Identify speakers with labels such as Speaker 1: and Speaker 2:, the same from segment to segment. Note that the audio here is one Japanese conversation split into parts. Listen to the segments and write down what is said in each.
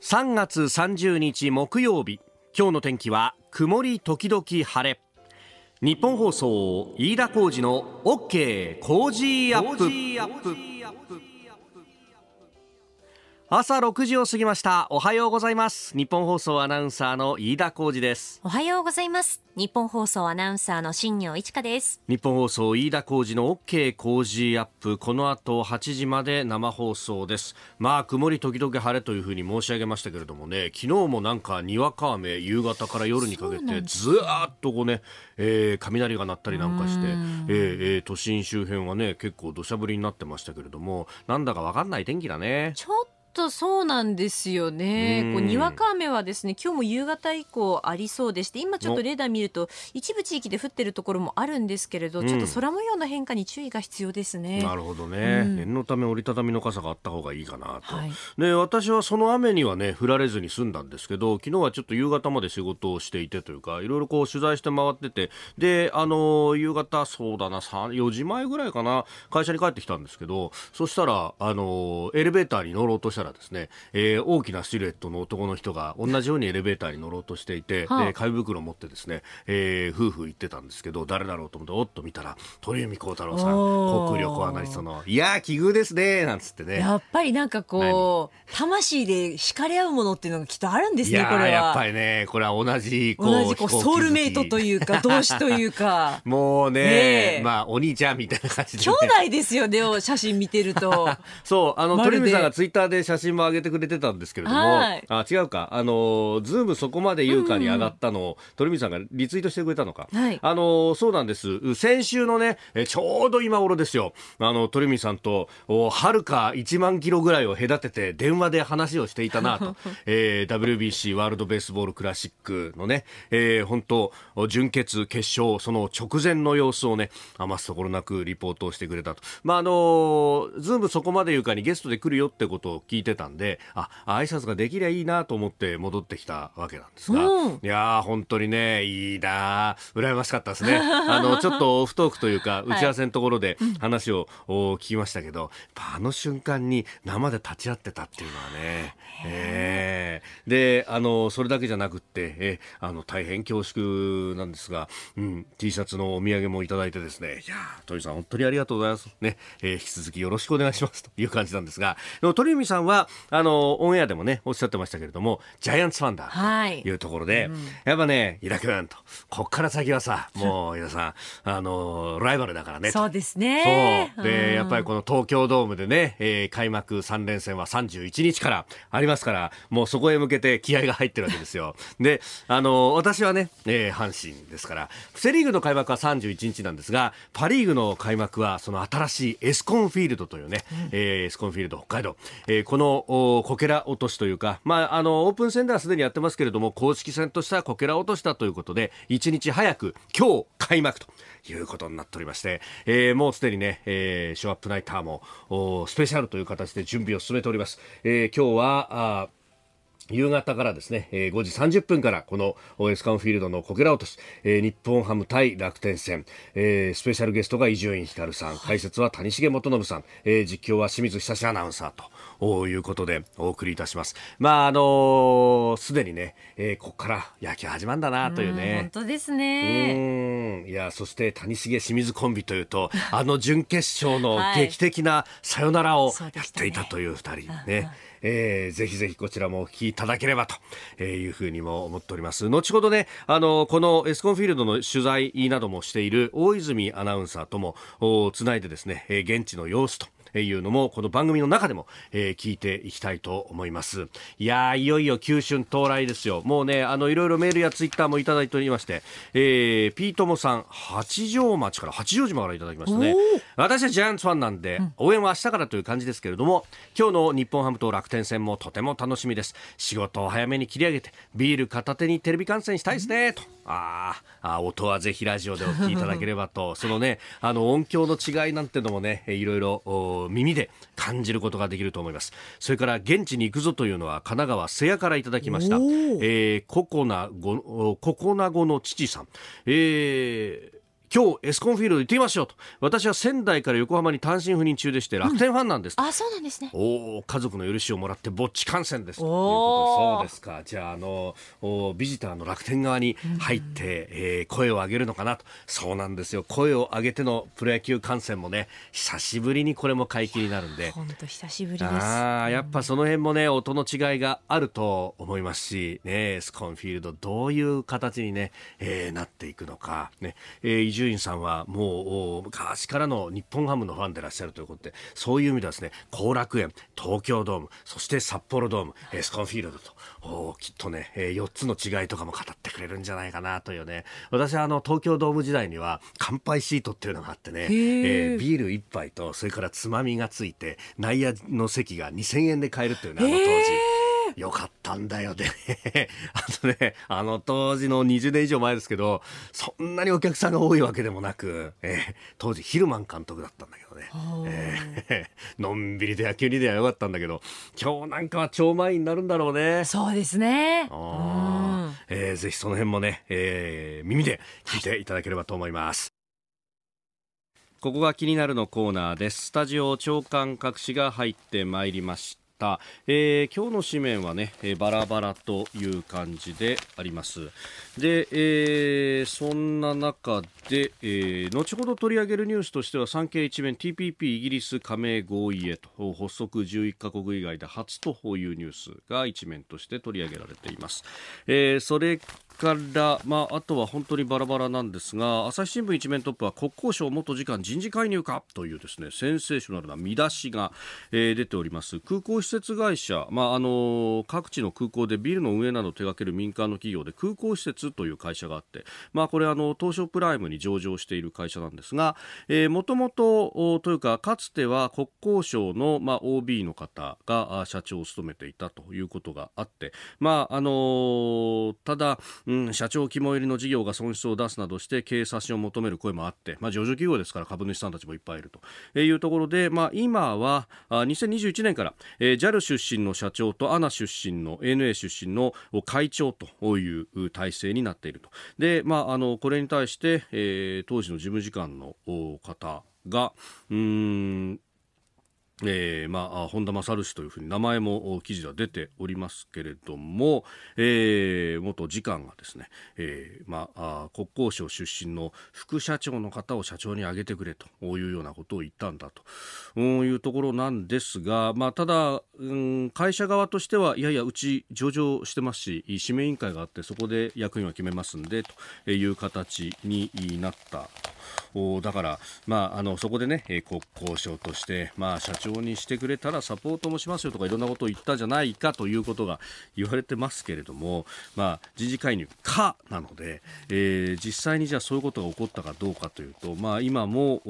Speaker 1: 3月30日木曜日今日の天気は曇り時々晴れ日本放送飯田浩二の OK ジーア
Speaker 2: ップ
Speaker 1: 朝6時を過ぎましたおはようございます日本放送アナウンサーの飯田浩二です
Speaker 2: おはようございます日本放送アナウンサーの新業一華です
Speaker 1: 日本放送飯田浩二の OK 工事アップこの後8時まで生放送ですまあ曇り時々晴れというふうに申し上げましたけれどもね昨日もなんかにわか雨夕方から夜にかけてずーっとこうね、えー、雷が鳴ったりなんかしてえー、えー、都心周辺はね結構土砂降りになってましたけれどもなんだかわかんない天気だねち
Speaker 2: ょっととそうなんですよね。こうにわか雨はですね、今日も夕方以降ありそうでして、今ちょっとレーダー見ると、一部地域で降ってるところもあるんですけれど、うん、ちょっと空模様の変化に注意が必要ですね。なる
Speaker 1: ほどね。うん、念のため折りたたみの傘があった方がいいかなと。はい、で、私はその雨にはね、降られずに済んだんですけど、昨日はちょっと夕方まで仕事をしていてというか、いろいろこう取材して回ってて、で、あの、夕方、そうだな、3、4時前ぐらいかな、会社に帰ってきたんですけど、そしたら、あの、エレベーターに乗ろうとしたら、らですね、えー、大きなシルエットの男の人が同じようにエレベーターに乗ろうとしていて、はあ、で紙袋を持ってですね、えー、夫婦行ってたんですけど誰だろうと思っておっと見たら鳥海高太郎さん航空旅行アナリストの「いや奇遇ですね」なんつってねや
Speaker 2: っぱりなんかこう魂で惹かれ合うものっていうのがきっとあるんですねこれはやっぱ
Speaker 1: りねこれは同じ同じこうソウルメイト
Speaker 2: というか 同志というか
Speaker 1: もうねまあお兄ちゃんみたいな感じで、ね、兄弟
Speaker 2: ですよね写真見てると そうあの鳥海さんがツ
Speaker 1: イッターで写私真も上げてくれてたんですけれども、はい、あ違うかあのズームそこまで優香に上がったのを、鳥海さんがリツイートしてくれたのか、はい、あのそうなんです先週のねちょうど今頃ですよあの鳥海さんとはるか1万キロぐらいを隔てて電話で話をしていたなと、えー、WBC ワールドベースボールクラシックのね、えー、本当準決決勝その直前の様子をね余すところなくリポートをしてくれたとまああのズームそこまで優香にゲストで来るよってことを聞聞いてたんで、あ、挨拶ができりゃいいなと思って戻ってきたわけなんですが、うん、いやー、本当にね、いいな羨ましかったですね。あの、ちょっとオフトークというか、打ち合わせのところで話を、聞きましたけど、あの瞬間に生で立ち会ってたっていうのはね、えー、で、あの、それだけじゃなくって、えあの、大変恐縮なんですが、うん、T シャツのお土産もいただいてですね、いや鳥さん本当にありがとうございます。ね、えー、引き続きよろしくお願いしますという感じなんですが、鳥海さんはあのオンエアでもねおっしゃってましたけれどもジャイアンツファンだというところで、はいうん、やっぱね伊なんとこっから先はさもう伊田さんあのライバルだからねそうですねそうで、うん、やっぱりこの東京ドームでね、えー、開幕3連戦は31日からありますからもうそこへ向けて気合が入ってるわけですよ であの私はね、えー、阪神ですからセ・リーグの開幕は31日なんですがパ・リーグの開幕はその新しいエスコンフィールドというね、うん、えー、エスコンフィールド北海道、えー、ここのこけら落としというか、まあ、あのオープン戦ではすでにやってますけれども公式戦としてはこけら落としだということで1日早く今日開幕ということになっておりまして、えー、もうすでにね、えー、ショーアップナイターもスペシャルという形で準備を進めております。えー、今日は夕方からですね、えー、5時30分からこのエスカンフィールドのこけら落とし、えー、日本ハム対楽天戦、えー、スペシャルゲストが伊集院光さん、解説は谷重元信さん、えー、実況は清水久志アナウンサーということでお送りいたします。まあ、あのす、でにね、えー、ここから野球始まるんだなというね。本
Speaker 2: 当ですね。
Speaker 1: うん。いや、そして谷重清水コンビというと、あの準決勝の劇的なさよならをやっていたという二人ね。はいえー、ぜひぜひこちらもお聞きいただければというふうにも思っております。後ほどね、あの、このエスコンフィールドの取材などもしている大泉アナウンサーともつないでですね、現地の様子というのもこの番組の中でも、えー、聞いていきたいと思いますいやいよいよ九春到来ですよもうねあのいろいろメールやツイッターもいただいておりまして、えー、ピートモさん八丈町から八丈島からいただきましたね私はジャイアンツファンなんで、応援は明日からという感じですけれども今日の日本ハムと楽天戦もとても楽しみです仕事を早めに切り上げてビール片手にテレビ観戦したいですね、うん、とああ音はぜひラジオでお聞きいただければとそのねあの音響の違いなんてのもねいろいろ耳で感じることができると思いますそれから現地に行くぞというのは神奈川瀬谷からいただきました、えー、ココナゴココナゴの父さん、えー今日エスコンフィールド行ってみましょうと私は仙台から横浜に単身赴任中でして楽天ファンなんです、うん、あそうなんですねお家族の許しをもらってぼっち観戦ですお
Speaker 2: おそうです
Speaker 1: かじゃああのおビジターの楽天側に入って、うん、えー、声を上げるのかなとそうなんですよ声を上げてのプロ野球観戦もね久しぶりにこれも解禁になるんで本
Speaker 2: 当久しぶりです
Speaker 1: あやっぱその辺もね音の違いがあると思いますしねエスコンフィールドどういう形にね、えー、なっていくのかね、えー伊集院さんはもう昔からの日本ハムのファンでいらっしゃるということでそういう意味ではですね後楽園東京ドームそして札幌ドームエスコンフィールドときっとね、えー、4つの違いとかも語ってくれるんじゃないかなというね私はあの東京ドーム時代には乾杯シートっていうのがあってね、えー、ビール1杯とそれからつまみがついて内野の席が2000円で買えるっていうねあの当時。よかったんだよね あとね、あの当時の20年以上前ですけど、そんなにお客さんが多いわけでもなく、えー、当時ヒルマン監督だったんだけどね、えー、のんびりで野球にではよかったんだけど、今日なんかは超満員になるんだろうね。そうですね。ーえー、ぜひその辺もね、えー、耳で聞いていただければと思います。ここが気になるのコーナーです。スタジオ長官隠しが入ってまいりまし、えー、今日の紙面はね、えー、バラバラという感じでありますで、えー、そんな中で、えー、後ほど取り上げるニュースとしては産経一面 TPP イギリス加盟合意へと発足11カ国以外で初というニュースが一面として取り上げられています、えー、それから、まあ、あとは本当にバラバラなんですが朝日新聞一面トップは国交省元次官人事介入かというですねセンセーショナルな見出しが、えー、出ております空港施設会社、まああの各地の空港でビルの運営などを手掛ける民間の企業で空港施設という会社があって、まあ、これあの東証プライムに上場している会社なんですがもともとというかかつては国交省の、まあ、OB の方が社長を務めていたということがあって、まああのただうん、社長肝入りの事業が損失を出すなどして経営を求める声もあって、まあ、上場企業ですから株主さんたちもいっぱいいるというところで、まあ、今はあ2021年から、えー、JAL 出身の社長と ANA 出身の ANA 出身の会長という体制になっていると。で、まあ、あのこれに対して、えー、当時の事務次官の方が、うん、えー、まあ、本田勝氏というふうに名前も記事では出ておりますけれども、えー、元次官がですね、えー、まあ、国交省出身の副社長の方を社長に挙げてくれというようなことを言ったんだというところなんですが、まあ、ただ、うん、会社側としては、いやいや、うち上場してますし、指名委員会があって、そこで役員は決めますんで、という形になった。だから、まあ、あのそこでね、え国交省として、まあ、社長にしてくれたらサポートもしますよとかいろんなことを言ったじゃないかということが言われてますけれども、まあ、人事介入かなので、えー、実際にじゃあそういうことが起こったかどうかというと、まあ、今も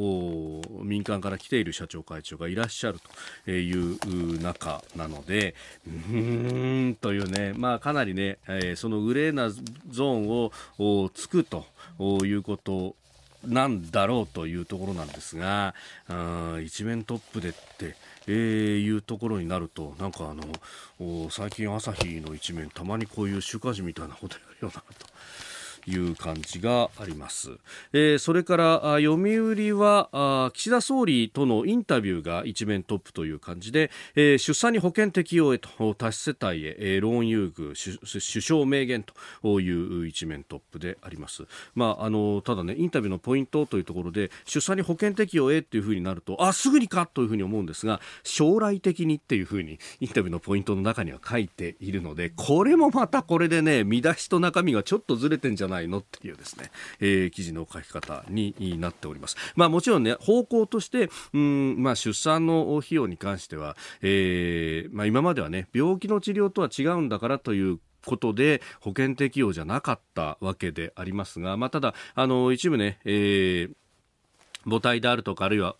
Speaker 1: 民間から来ている社長会長がいらっしゃるという中なのでうーんというね、まあ、かなりね、えー、そのグレーなゾーンをつくということなんだろうというところなんですが、一面トップでって、えー、いうところになると、なんかあの、最近朝日の一面、たまにこういう週刊誌みたいなことやるようなと。いう感じがあります。えー、それから読売は岸田総理とのインタビューが一面トップという感じで、えー、出産に保険適用へと多子世帯へ、えー、ローン優遇首相名言という一面トップであります。まああのただねインタビューのポイントというところで出産に保険適用へっていうふうになるとあすぐにかというふうに思うんですが将来的にっていうふうにインタビューのポイントの中には書いているのでこれもまたこれでね見出しと中身がちょっとずれてんじゃないないのっていうですね、えー、記事の書き方になっております。まあもちろんね、方向として、うん、まあ出産の費用に関しては、えー、まあ今まではね、病気の治療とは違うんだからということで保険適用じゃなかったわけでありますが、まあ、ただ、あの一部ね、えー母体であるとかあるいは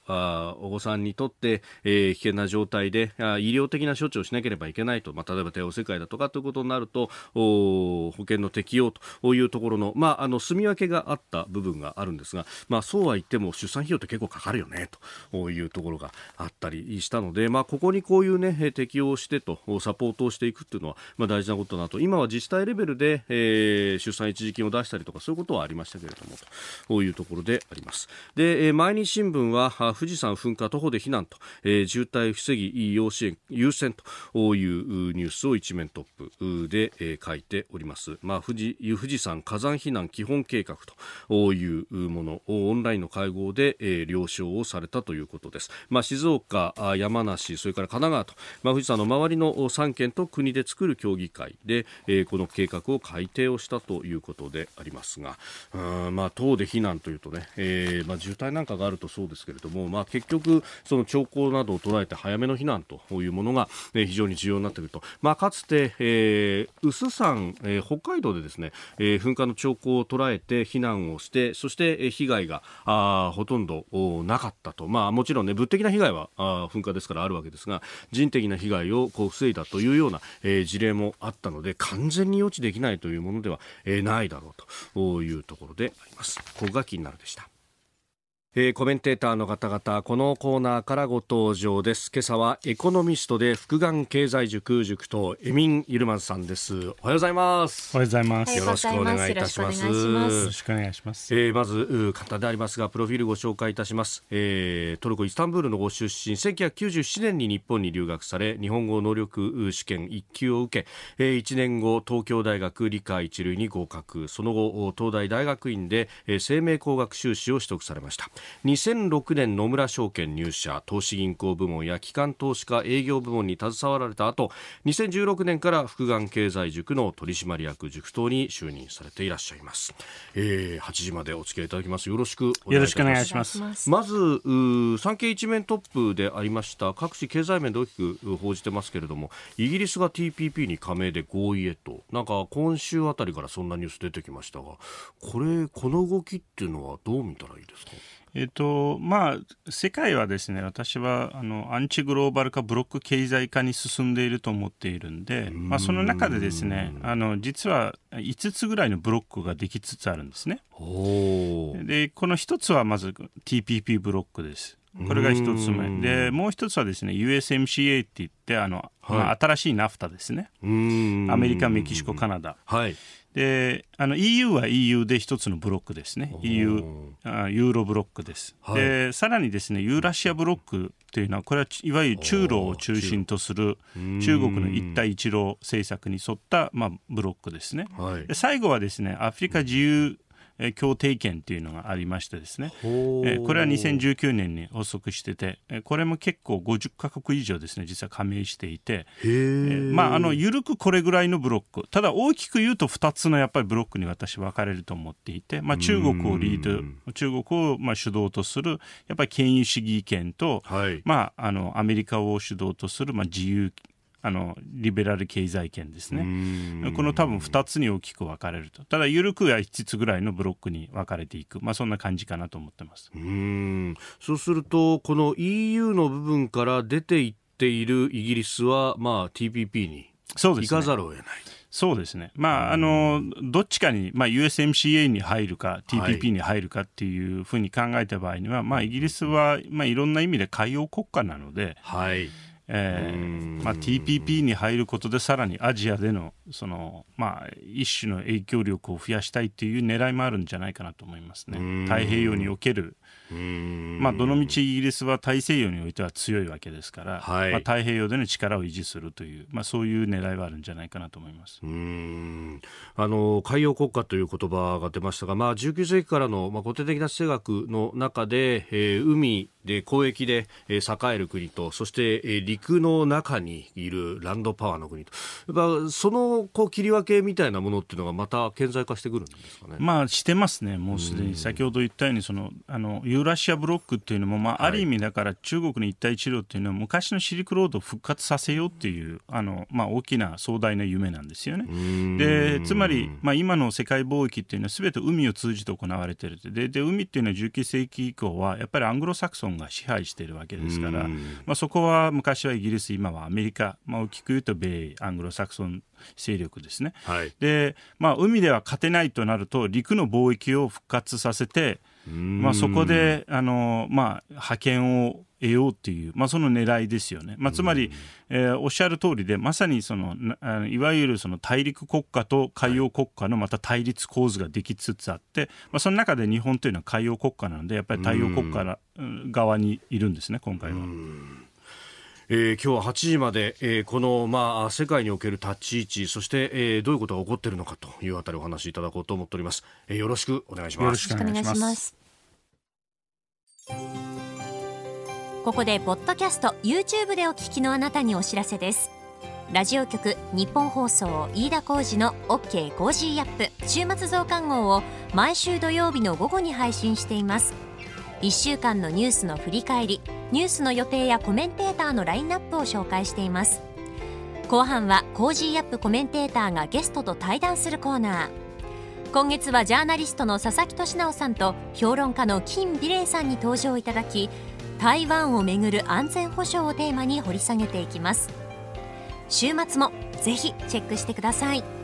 Speaker 1: お子さんにとって、えー、危険な状態で医療的な処置をしなければいけないと、まあ、例えば帝王世界だとかということになると保険の適用というところの,、まあ、あの住み分けがあった部分があるんですが、まあ、そうは言っても出産費用って結構かかるよねというところがあったりしたので、まあ、ここにこういう、ね、適用してとサポートをしていくというのは、まあ、大事なことだと今は自治体レベルで、えー、出産一時金を出したりとかそういうことはありましたけれどもというところであります。で、えー毎日新聞は富士山噴火徒歩で避難と、えー、渋滞防ぎ要支援優先というニュースを一面トップで、えー、書いております、まあ、富士富士山火山避難基本計画というものをオンラインの会合で、えー、了承をされたということです、まあ、静岡山梨それから神奈川と、まあ、富士山の周りの3県と国で作る協議会で、えー、この計画を改定をしたということでありますがうん、まあ、党で避難というとね、えーまあ、渋滞なんかかがあるとそうですけれども、まあ、結局、その兆候などを捉えて早めの避難というものが、非常に重要になってくると、まあ、かつて、えー、薄山、えー、北海道でですね、えー、噴火の兆候を捉えて避難をして、そして被害があほとんどなかったと、まあ、もちろんね、物的な被害はあ噴火ですからあるわけですが、人的な被害をこう防いだというような、えー、事例もあったので、完全に予知できないというものでは、えー、ないだろうというところであります。ここが気になるでした。えー、コメンテーターの方々このコーナーからご登場です今朝はエコノミストで福眼経済塾塾とエミン・イルマンさんですおはようございますおはようございますよろしくお願いいたしますよろしくお願いしますえー、まず簡単でありますがプロフィールご紹介いたします、えー、トルコイスタンブールのご出身1997年に日本に留学され日本語能力試験1級を受け、えー、1年後東京大学理科一類に合格その後東大大学院で、えー、生命工学修士を取得されました2006年野村証券入社投資銀行部門や機関投資家営業部門に携わられた後2016年から福眼経済塾の取締役塾頭に就任されていらっしゃいます、えー、8時までお付き合いいただきますよろしくしお願いしますまず産経一面トップでありました各地経済面で大きく報じてますけれどもイギリスが TPP に加盟で合意へとなんか今週あたりからそんなニュース出てきましたがこれこの動きっていうのはどう見たらいいですかえっと、まあ、世界はですね、私
Speaker 3: は、あの、アンチグローバル化、ブロック経済化に進んでいると思っているんで、まあ、その中でですね、あの、実は5つぐらいのブロックができつつあるんですね。で、この1つはまず TPP ブロックです。これが1つ目。で、もう1つはですね、USMCA って言って、あの、はい新しいナフタですね。アメリカ、メキシコ、カナダ。はい。であの EU は EU で一つのブロックですね EU あユーロブロックです、はい、でさらにですねユーラシアブロックというのはこれはいわゆる中ロを中心とする中国の一帯一路政策に沿った、まあ、ブロックですね、はい、で最後はですねアフリカ自由協定権というのがありましてですね、えこれは2019年に発足してて、これも結構50か国以上ですね実は加盟していて、えまああの緩くこれぐらいのブロックただ大きく言うと2つのやっぱりブロックに私分かれると思っていて、まあ、中国をリード中国をまあ主導とするやっぱり権威主義権と、はい、まああのアメリカを主導とするまあ自由あのリベラル経済圏ですね、この多分2つに大きく分かれると、ただ、緩くは5つぐらいのブロックに分かれていく、まあ、そんな感じかなと思ってますう
Speaker 1: んそうすると、この EU の部分から出ていっているイギリスは、まあ、TPP に行かざるを得ない。そうですね、
Speaker 3: まあ、あのどっちかに、まあ、USMCA に入るか、TPP に入るかっていうふうに考えた場合には、はい、まあ、イギリスは、まあ、いろんな意味で海洋国家なので、はい、えーまあ、TPP に入ることでさらにアジアでのその、まあ、一種の影響力を増やしたいという狙いもあるんじゃないかなと思いますね。太平洋におけるまあ、どのみちイギリスは大西洋においては強いわけですから、はい、まあ、太平洋での力を維持するという、まあ、そういう狙いはあるんじゃないかなと思
Speaker 1: いますうんあの海洋国家という言葉が出ましたが、まあ、19世紀からの、まあ、固定的な地政学の中で、えー、海で交易で、え栄える国とそして、えー、陸の中にいるランドパワーの国とやっぱそのこう切り分けみたいなものっていうのがまた顕在化してくるんで
Speaker 3: すかね。まあ、してますねもうすでに先ほど言ったようにそのあのユーラシアブロックっていうのも、まあ、ある意味だから中国の一帯一路っていうのは昔のシリクロードを復活させようっていうあの、まあ、大きな壮大な夢なんですよね。でつまり、まあ、今の世界貿易っていうのはすべて海を通じて行われてるでで海っていうのは19世紀以降はやっぱりアングロサクソンが支配しているわけですから、まあ、そこは昔はイギリス今はアメリカ、まあ、大きく言うと米アングロサクソン勢力ですね。はい、でまあ、海では勝てないとなると陸の貿易を復活させてまあ、そこであの、まあ、派遣を得ようという、まあ、その狙いですよね、まあ、つまり、えー、おっしゃる通りで、まさにそのいわゆるその大陸国家と海洋国家のまた対立構図ができつつあって、まあ、その中で日本というのは海洋国家なので、やっぱり太陽国家側にいるんですね、今回は。
Speaker 1: えー、今日は8時まで、えー、この、まあ、世界における立ち位置、そして、えー、どういうことが起こっているのかというあたりお話しいただこうと思っております。えー、よろしくお願いします。よろしくお願いします。
Speaker 2: ここで、ポッドキャスト、YouTube でお聞きのあなたにお知らせです。ラジオ局日本放送飯田浩司の OK コージーアップ週末増刊号を毎週土曜日の午後に配信しています。1週間のニュースの振り返りニュースの予定やコメンテーターのラインナップを紹介しています後半はコージーアップコメンテーターがゲストと対談するコーナー今月はジャーナリストの佐々木俊直さんと評論家の金美玲さんに登場いただき台湾をめぐる安全保障をテーマに掘り下げていきます週末もぜひチェックしてください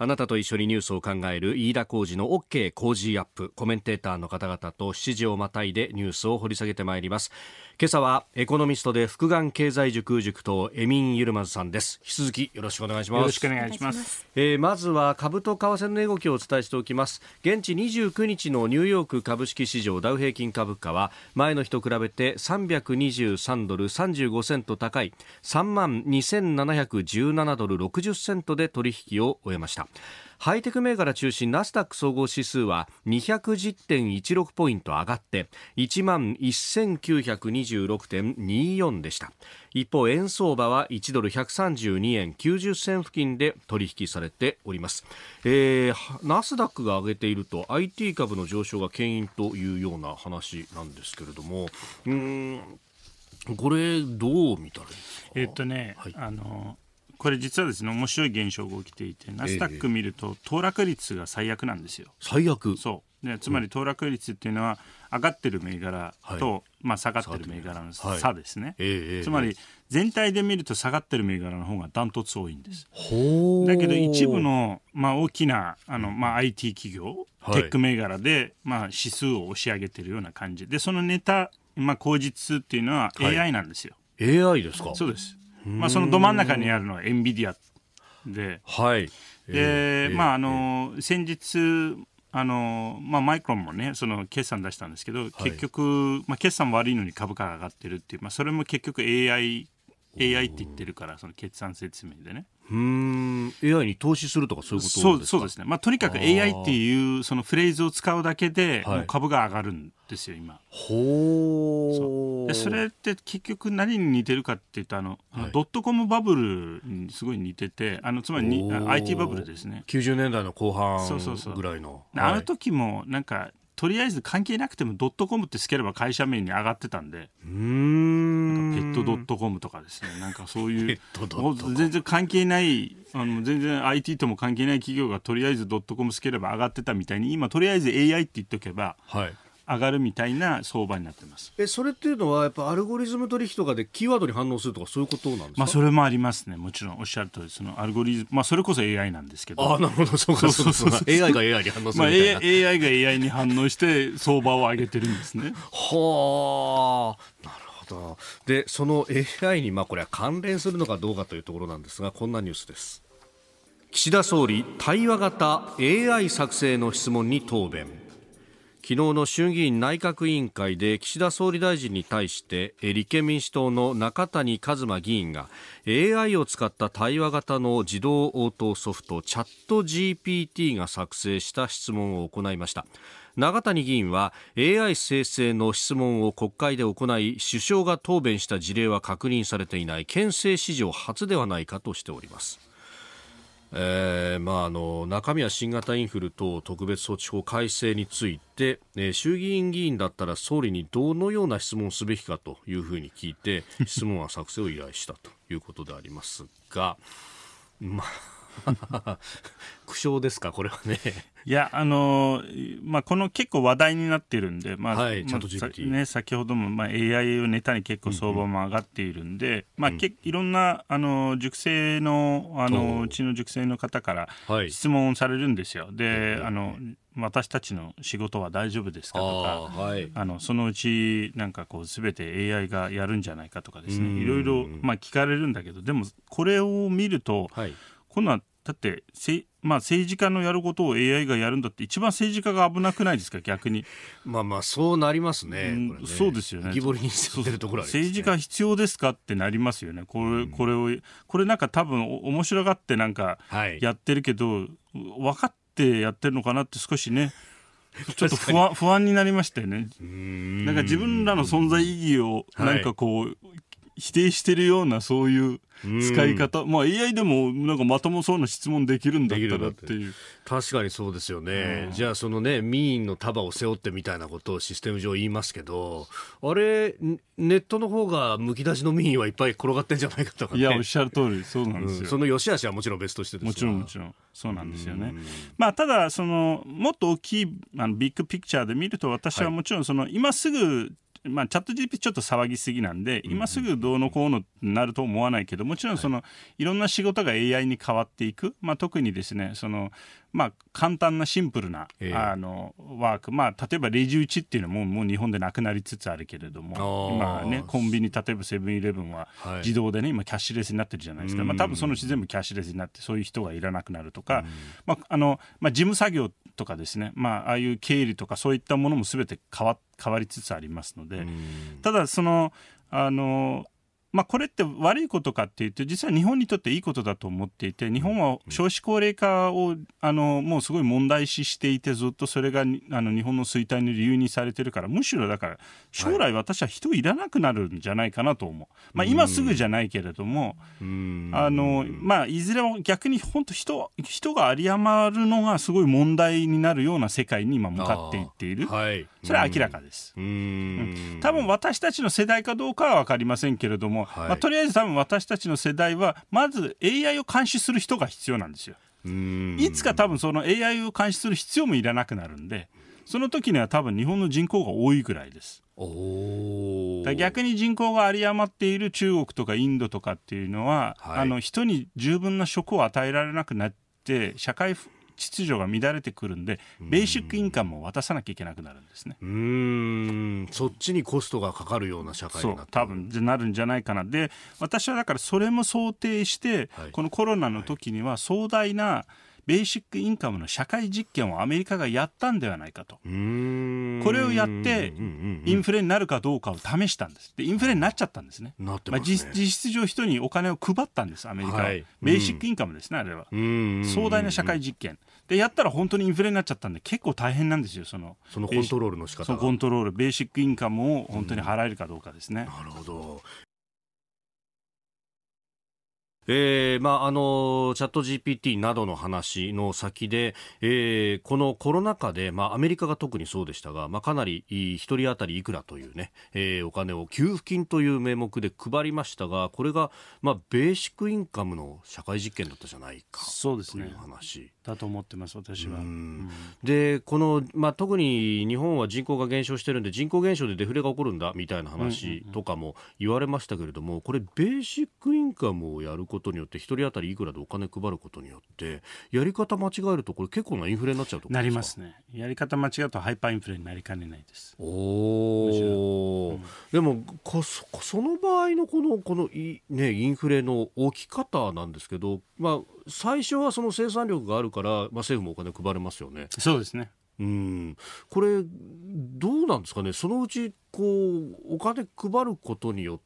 Speaker 1: あなたと一緒にニュースを考える飯田浩二の OK 工事アップコメンテーターの方々と7時をまたいでニュースを掘り下げてまいります今朝はエコノミストで福眼経済塾塾とエミン・ユルマズさんです引き続きよろしくお願いしますよろしくお願いしますえー、まずは株と為替の動きをお伝えしておきます現地29日のニューヨーク株式市場ダウ平均株価は前の日と比べて323ドル35セント高い3万2717ドル60セントで取引を終えましたハイテク銘柄中心ナスダック総合指数は210.16ポイント上がって1万1926.24でした一方円相場は1ドル132円90銭付近で取引されております、えー、ナスダックが上げていると IT 株の上昇が牽引というような話なんですけれどもうんこれどう見たらいいですかえっとね、はい、あ
Speaker 3: のこれ実はですね面白い現象が起きていて、ナスダック見ると騰落率が最悪なんですよ。最悪そうでつまり騰落率っていうのは上がってる銘柄と、はい、まあ、下がってる銘柄の差ですね、はい、つまり全体で見ると下がってる銘柄の方がダントツ多いんです、だけど一部の、まあ、大きなあの、まあ、IT 企業、テック銘柄で、まあ、指数を押し上げてるような感じでそのネタ、まあ、口実っていうのは AI なんですよ、AI ですかそうですまあ、そのど真ん中にあるのはエンビディアで、はいで、えー、まああの、ー、先日あのまあ、マイクロンもねその決算出したんですけど、はい、結局、まあ、決算悪いのに株価が上がってるっていう、まあ、それも結局 AI, AI って言ってるからその決算説明でね
Speaker 1: うん AI に投資するとかそういうことそうそうですね、まあ、とにかく AI っていうそのフレーズを使う
Speaker 3: だけで、はい、株が上がるんですよ今
Speaker 1: ほうそれっ
Speaker 3: て結局何に似てるかっていうとあの、はい、ドットコムバブルにすごい似ててあのつまりに IT バブルですね90年代の後半ぐらいのそうそうそう、
Speaker 1: はい、あ
Speaker 3: の時もなんかとりあえず関係なくてもドットコムってつければ会社名に上がってたんでうんペットドットコムとかですねなんかそういう全然関係ないあの全然 IT とも関係ない企業がとりあえずドットコムつければ上がってたみたいに今とりあえず AI って言っとけば、はい、上がるみたいな相場になって
Speaker 1: ますえそれっていうのはやっぱアルゴリズム取引とかでキーワードに反応するとかそういうことなんですか、まあ、それも
Speaker 3: ありますねもちろんおっしゃる通りそのアルゴリズム、まあ、それこそ AI なんですけどあなるほどそうかそうかそうそう AI が AI に反応するみたいな、まあ、
Speaker 1: AI が AI に反応して相場を上げてるんですねはあなるほどでその AI にまあこれは関連するのかどうかというところなんですがこんなニュースです岸田総理対話型 AI 作成の質問に答弁昨日の衆議院内閣委員会で岸田総理大臣に対して立憲民主党の中谷一馬議員が AI を使った対話型の自動応答ソフトチャット GPT が作成した質問を行いました中谷議員は AI 生成の質問を国会で行い首相が答弁した事例は確認されていない憲政史上初ではないかとしておりますえーまあ、あの中身は新型インフル等特別措置法改正について、えー、衆議院議員だったら総理にどのような質問をすべきかというふうに聞いて質問は作成を依頼したということでありますが、まあ 苦笑ですか、これはね。
Speaker 3: いや、あのー、まあ、この結構話題になってるんで、まあ、はい、まあ、ね、先ほども、まあ、AI をネタに結構相場も上がっているんで、うんうん、まあ、けいろんな、あのー、熟成の、あのー、うちの熟成の方から質問されるんですよ。はい、で、あの、私たちの仕事は大丈夫ですかとか、はい、あのそのうちなんかこう全て AI がやるんじゃないかとかですねいろいろまあ聞かれるんだけどでもこれを見ると、はい、こんなんだってせ、まあ、政治家のやることを AI がやるんだって一番政治家が危なくないですか逆にまあまあそうなりますねうん、ねそうですよね、ね、政治家必要ですかってなりますよねこれこれをこれなんか多分面白がってなんかやってるけど、はい、分かってやってるのかなって少しね ちょっと不安不安になりましたよね。なんか自分らの存在意義をなんかこう、否定してるようなそういう使い方、まあ AI でもなんかまともそうな質問できるんだったらって
Speaker 1: いう確かにそうですよね、うん、じゃあそのね民意の束を背負ってみたいなことをシステム上言いますけどあれネットの方がむき出しの民意はいっぱい転がってんじゃないかとか、ね、いやおっしゃる通りそうなんですよ、うん、その良し悪しはもちろん別としてもちろんもちろんそうなんですよね、まあただそ
Speaker 3: のもっと大きいあのビッグピクチャーで見ると私はもちろんその、今すぐまあ、チャット GPT ちょっと騒ぎすぎなんで、今すぐどうのこうのなると思わないけど、もちろんその、い、ろんな仕事が AI に変わっていく、まあ、特にですねその、まあ、簡単なシンプルな、えー、あのワーク、まあ、例えばレジ打ちっていうのももう日本でなくなりつつあるけれども今ねコンビニ例えばセブンイレブンは自動でね、はい、今キャッシュレスになってるじゃないですか、まあ、多分そのうち全部キャッシュレスになってそういう人がいらなくなるとか、まああのまあ、事務作業とかですね、まあ、ああいう経理とかそういったものもすべて変わ変わりつつありますのでただそのあのまあ、これって悪いことかっていうと、実は日本にとっていいことだと思っていて、日本は少子高齢化をあのもうすごい問題視していて、ずっとそれがあの日本の衰退の理由にされてるから、むしろだから、将来、私は人いらなくなるんじゃないかなと思う、まあ、今すぐじゃないけれども、あのまあ、いずれも逆に本当人、人が有り余るのがすごい問題になるような世界に今、向かっていっている、はい、それは明らかです。うん多分私たちの世代かどうかは分かりませんけれどもも、はい、まあ、とりあえず多分私たちの世代はまず AI を監視する人が必要なんですよ。いつか多分その AI を監視する必要もいらなくなるんでその時には多分日本の人口が多いぐらいです。逆に人口が有り余っている中国とかインドとかっていうのは、はい、あの人に十分な職を与えられなくなって社会秩序が乱れてくるんでベーシックインカムを渡さなきゃいけなくなるんで
Speaker 1: すねうんそっちにコ
Speaker 3: ストがかかるような社会にな多分なるんじゃないかなで私はだからそれも想定して、はい、このコロナの時には壮大な、はいベーシックインカムの社会実験をアメリカがやったんではないかとこれをやってインフレになるかどうかを試したんですでインフレになっちゃったんですね、ね、まあ、実質上人にお金を配ったんですアメリカは、はい、ベーシックインカムですねあれは
Speaker 1: 壮大な社会
Speaker 3: 実験でやったら本当にインフレになっちゃったんで結構大変なんですよそのそのコントロールの仕方そのコントロールベーシックインカムを本当に払えるかどうかですね、なるほど
Speaker 1: えー、まあ、あの、チャット GPT などの話の先で、えー、このコロナ禍で、まあ、アメリカが特にそうでしたが、まあ、かなり、一人当たりいくらというね、えー、お金を給付金という名目で配りましたが、これが、まあ、ベーシックインカムの社会実験だったじゃないか。そうですね。という話。だと思ってます、私は。うん、で、この、まあ、特に日本は人口が減少してるんで、人口減少でデフレが起こるんだ、みたいな話とかも言われましたけれども、これ、ベーシックインカムをやることことによって一人当たりいくらでお金配ることによってやり方間違えるとこれ結構なインフレになっちゃうとなりますねやり方間違うとハイパーインフレになりかねないですおお、うん、でもこそその場合のこのこのい、ね、インフレの置き方なんですけど、まあ、最初はその生産力があるから、まあ、政府もお金配れますよねそうですねうん、これ、どうなんですかね、そのうちこうお金配ることによっ、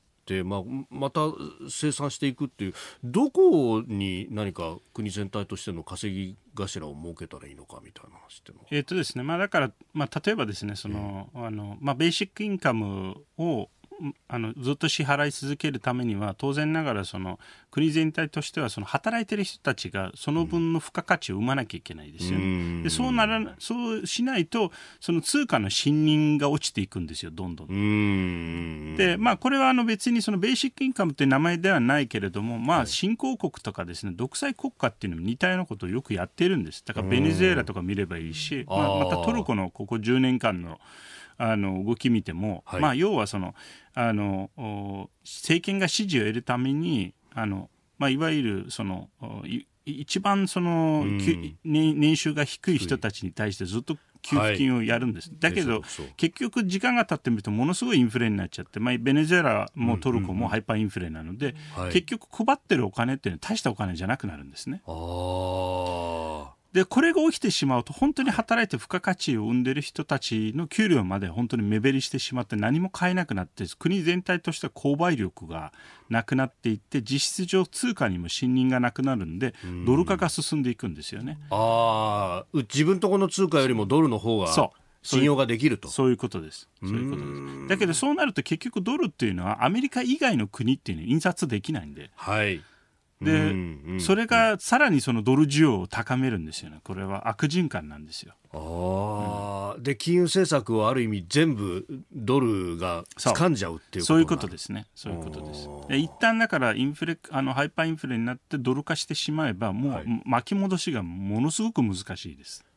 Speaker 1: まあ、また生産していくっていうどこに何か国全体としての稼ぎ頭を設けたらいいのかみたいな話
Speaker 3: ってえっとですねまあ、だから、まあ、例えばですねその、あのまあ、ベーシックインカムをあのずっと支払い続けるためには当然ながらその国全体としてはその働いてる人たちがその分の付加価値を生まなきゃいけないですよね。でそうならそうしないとその通貨の信任が落ちていくんですよどんどん。でまあこれはあの別にそのベーシックインカムという名前ではないけれどもまあ新興国とかですね独裁国家っていうのも似たようなことをよくやってるんです。だからベネズエラとか見ればいいし、まあ、またトルコのここ10年間のあの動き見ても、はい、まあ、要はそのあの政権が支持を得るためにあの、まあ、いわゆるその一番その、うん、年収が低い人たちに対してずっと給付金をやるんです、はい、だけど結局時間が経ってみるとものすごいインフレになっちゃって、まあ、ベネズエラもトルコもハイパーインフレなので、うんうんうん、結局配ってるお金っていうのは大したお金じゃなくなるんですね。はいで、これが起きてしまうと、本当に働いて付加価値を生んでる人たちの給料まで本当に目減りしてしまって何も買えなくなって、国全体としては購買力がなくなっていって、実質上通貨にも信任がなくなるんで、ドル化が進んでいくんですよね。
Speaker 1: ああ、自分とこ
Speaker 3: の通貨よりもドルの方が。そう。信用ができるとそういうことですそういうことですだけどそうなると結局ドルっていうのはアメリカ以外の国っていうのは印刷できないんで、はい、
Speaker 2: で、うんうんうん、そ
Speaker 3: れがさらにそのドル需要を高めるんですよね、これは悪循環なんですよ。あうん、で金融政策をある意味、全部ドルが掴んじゃうっていうそういうことですね、そういうことです。で一旦だからインフレあの、ハイパーインフレになってドル化してしまえば、もう巻き戻しがものすごく難しいです。はい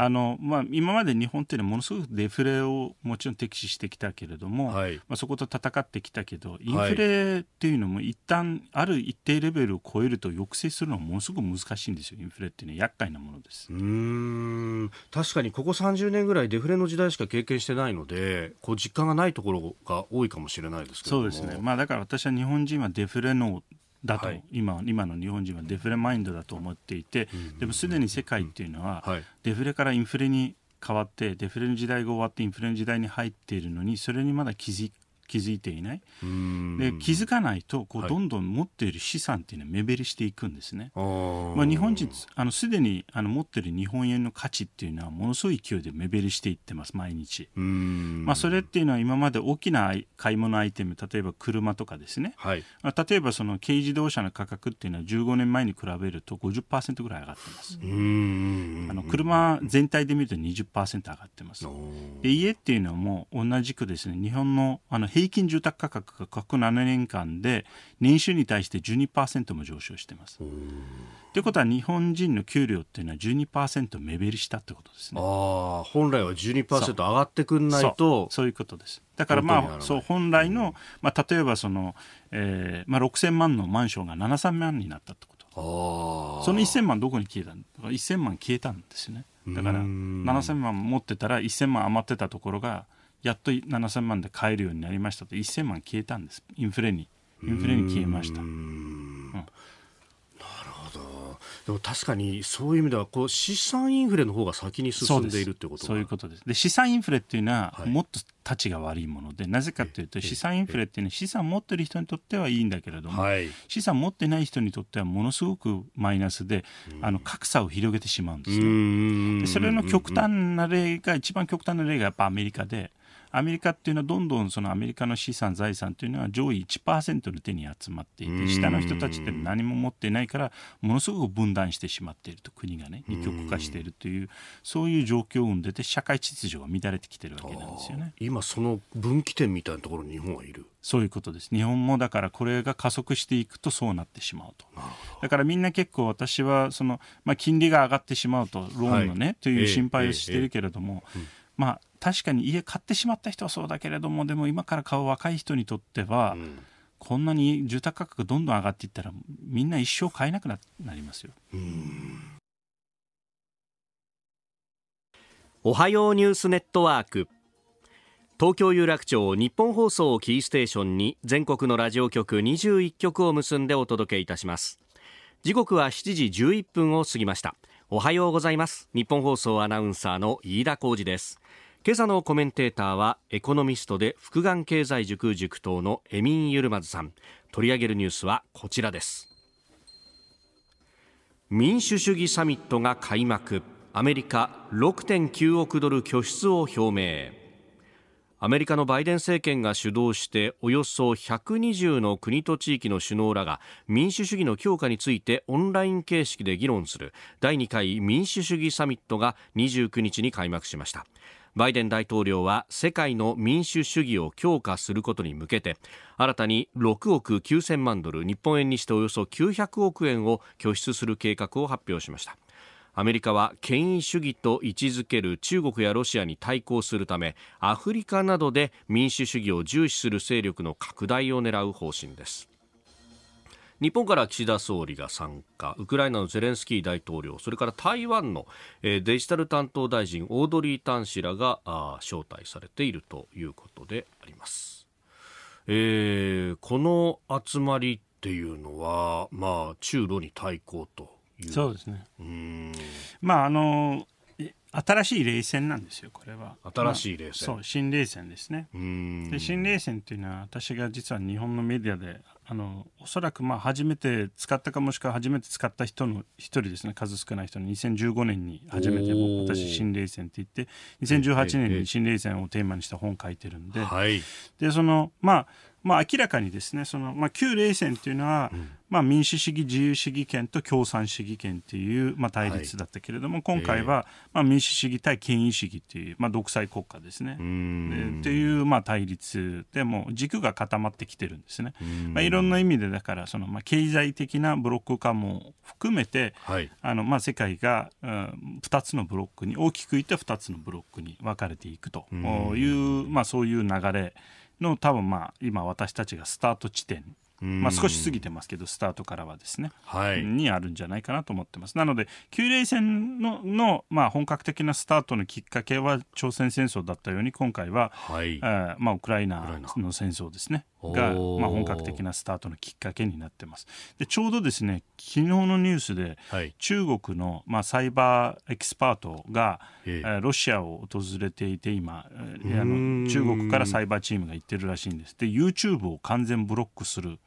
Speaker 3: あのまあ、今まで日本というのはものすごくデフレをもちろん敵視してきたけれども、はい、まあ、そこと戦ってきたけどインフレっていうのも一旦ある一定レベルを超えると抑制するのはものすごく難しいんですよインフレっていうのは厄介なもの
Speaker 1: ですうん確かにここ30年ぐらいデフレの時代しか経験してないのでこう実感がないところが多いかもしれないですけどそうですね、まあ、だから私は日本人はデフレ
Speaker 3: のだと、はい、今今の日本人はデフレマインドだと思っていて、でもすでに世界っていうのは、デフレからインフレに変わってデフレの時代が終わってインフレの時代に入っているのにそれにまだ気づ気づいていないで気づかないとこうどんどん持っている資産っていうのは目減りしていくんですね、はい、まあ、日本人あのすでにあの持っている日本円の価値っていうのはものすごい勢いで目減りしていってます毎日まあ、それっていうのは今まで大きな買い物アイテム例えば車とかですね、はい、まあ、例えばその軽自動車の価格っていうのは15年前に比べると50%ぐらい上がってますあの車全体で見ると20%上がってますで家っていうのも同じくですね日本のあの平平均住宅価格が過去7年間で年収に対して12%も上昇しています。ということは日本人の給料っていうのは12%目減りしたってことですね。ああ、本来は12%上がってくんないとそういうことです。だからまあ、そう本来の、まあ、例えばその、えーまあ、6000万のマンションが7000万になったってこと。その1000万どこに消えたん1000万消えたんですよね。だから7000万持ってたら1000万余ってたところがやっと7000万で買えるようになりましたと1000万消えたんですインフレにインフレに消えまし
Speaker 1: た。なるほどでも確かにそういう意味ではこう資産インフレの方が先に進んでいるということそういうことですで資産インフレっていうのは、もっと
Speaker 3: たちが悪いものでなぜかというと資産インフレっていうのは資産持ってる人にとってはいいんだけれども、はい、資産持ってない人にとってはものすごくマイナスで、あの格差を広げてしまうんです
Speaker 1: よでそれの極端
Speaker 3: な例が一番極端な例がやっぱアメリカでアメリカっていうのはどんどんそのアメリカの資産、財産というのは上位1%の手に集まっていて、下の人たちって何も持っていないから、ものすごく分断してしまっていると、国がね、二極化しているという、そういう状況を生んでて、社会秩序が乱れてきてるわけなんですよね。今、その分岐点みたいなところに日本はいるそういうことです。日本もだからこれが加速していくとそうなってしまうと。だからみんな結構私はその、まあ、金利が上がってしまうと、ローンのね、はい、という心配をしてるけれども、えええまあ確かに家買ってしまった人はそうだけれどもでも今から買う若い人にとっては、うん、こんなに住宅価格どんどん上がっていったらみんな一生買えなくなり
Speaker 1: ますよ。おはようニュースネットワーク東京有楽町日本放送キーステーションに全国のラジオ局21局を結んでお届けいたします時刻は7時11分を過ぎましたおはようございます日本放送アナウンサーの飯田浩二です今朝のコメンテーターはエコノミストで福眼経済塾塾頭のエミン・ユルマズさん取り上げるニュースはこちらです民主主義サミットが開幕アメリカ6.9億ドル拠出を表明アメリカのバイデン政権が主導しておよそ120の国と地域の首脳らが民主主義の強化についてオンライン形式で議論する第2回民主主義サミットが29日に開幕しましたバイデン大統領は世界の民主主義を強化することに向けて新たに6億9000万ドル日本円にしておよそ900億円を拠出する計画を発表しましたアメリカは権威主義と位置づける中国やロシアに対抗するためアフリカなどで民主主義を重視する勢力の拡大を狙う方針です日本から岸田総理が参加ウクライナのゼレンスキー大統領それから台湾のデジタル担当大臣オードリー・タン氏らが招待されているということであります、えー、この集まりっていうのは、まあ、中ロに対抗とそうですね
Speaker 3: まああの新しい冷戦なんですよこれは新しい冷戦、まあ、そう新冷戦ですねで新冷戦というのは私が実は日本のメディアであのおそらくまあ初めて使ったかもしくは初めて使った人の一人ですね数少ない人の2015年に初めて私新冷戦って言って2018年に新冷戦をテーマにした本を書いてるんで、はい、でそのまあまあ明らかにですねそのまあ旧冷戦っていうのは、うんまあ、民主主義、自由主義権と共産主義権という、まあ、対立だったけれども、はい、今回は、まあ、民主主義対権威主義という、まあ、独裁国家ですね。という、まあ、対立でも軸が固まってきてるんですね。まあ、いろんな意味でだからその、まあ、経済的なブロック化も含めて、はい、あのまあ、世界が、うん、2つのブロックに大きくいて2つのブロックに分かれていくというまあ、そういう流れの多分まあ今私たちがスタート地点まあ、少し過ぎてますけどスタートからはですね、はい、にあるんじゃないかなと思ってますなので9冷戦のの、まあ、本格的なスタートのきっかけは朝鮮戦争だったように今回は、はいあまあ、ウクライナの戦争ですねが、まあ、本格的なスタートのきっかけになってますでちょうどですね昨日のニュースで、はい、中国の、まあ、サイバーエキスパートが、えー、ロシアを訪れていて今あの中国からサイバーチームが行ってるらしいんですで YouTube を完全ブロックする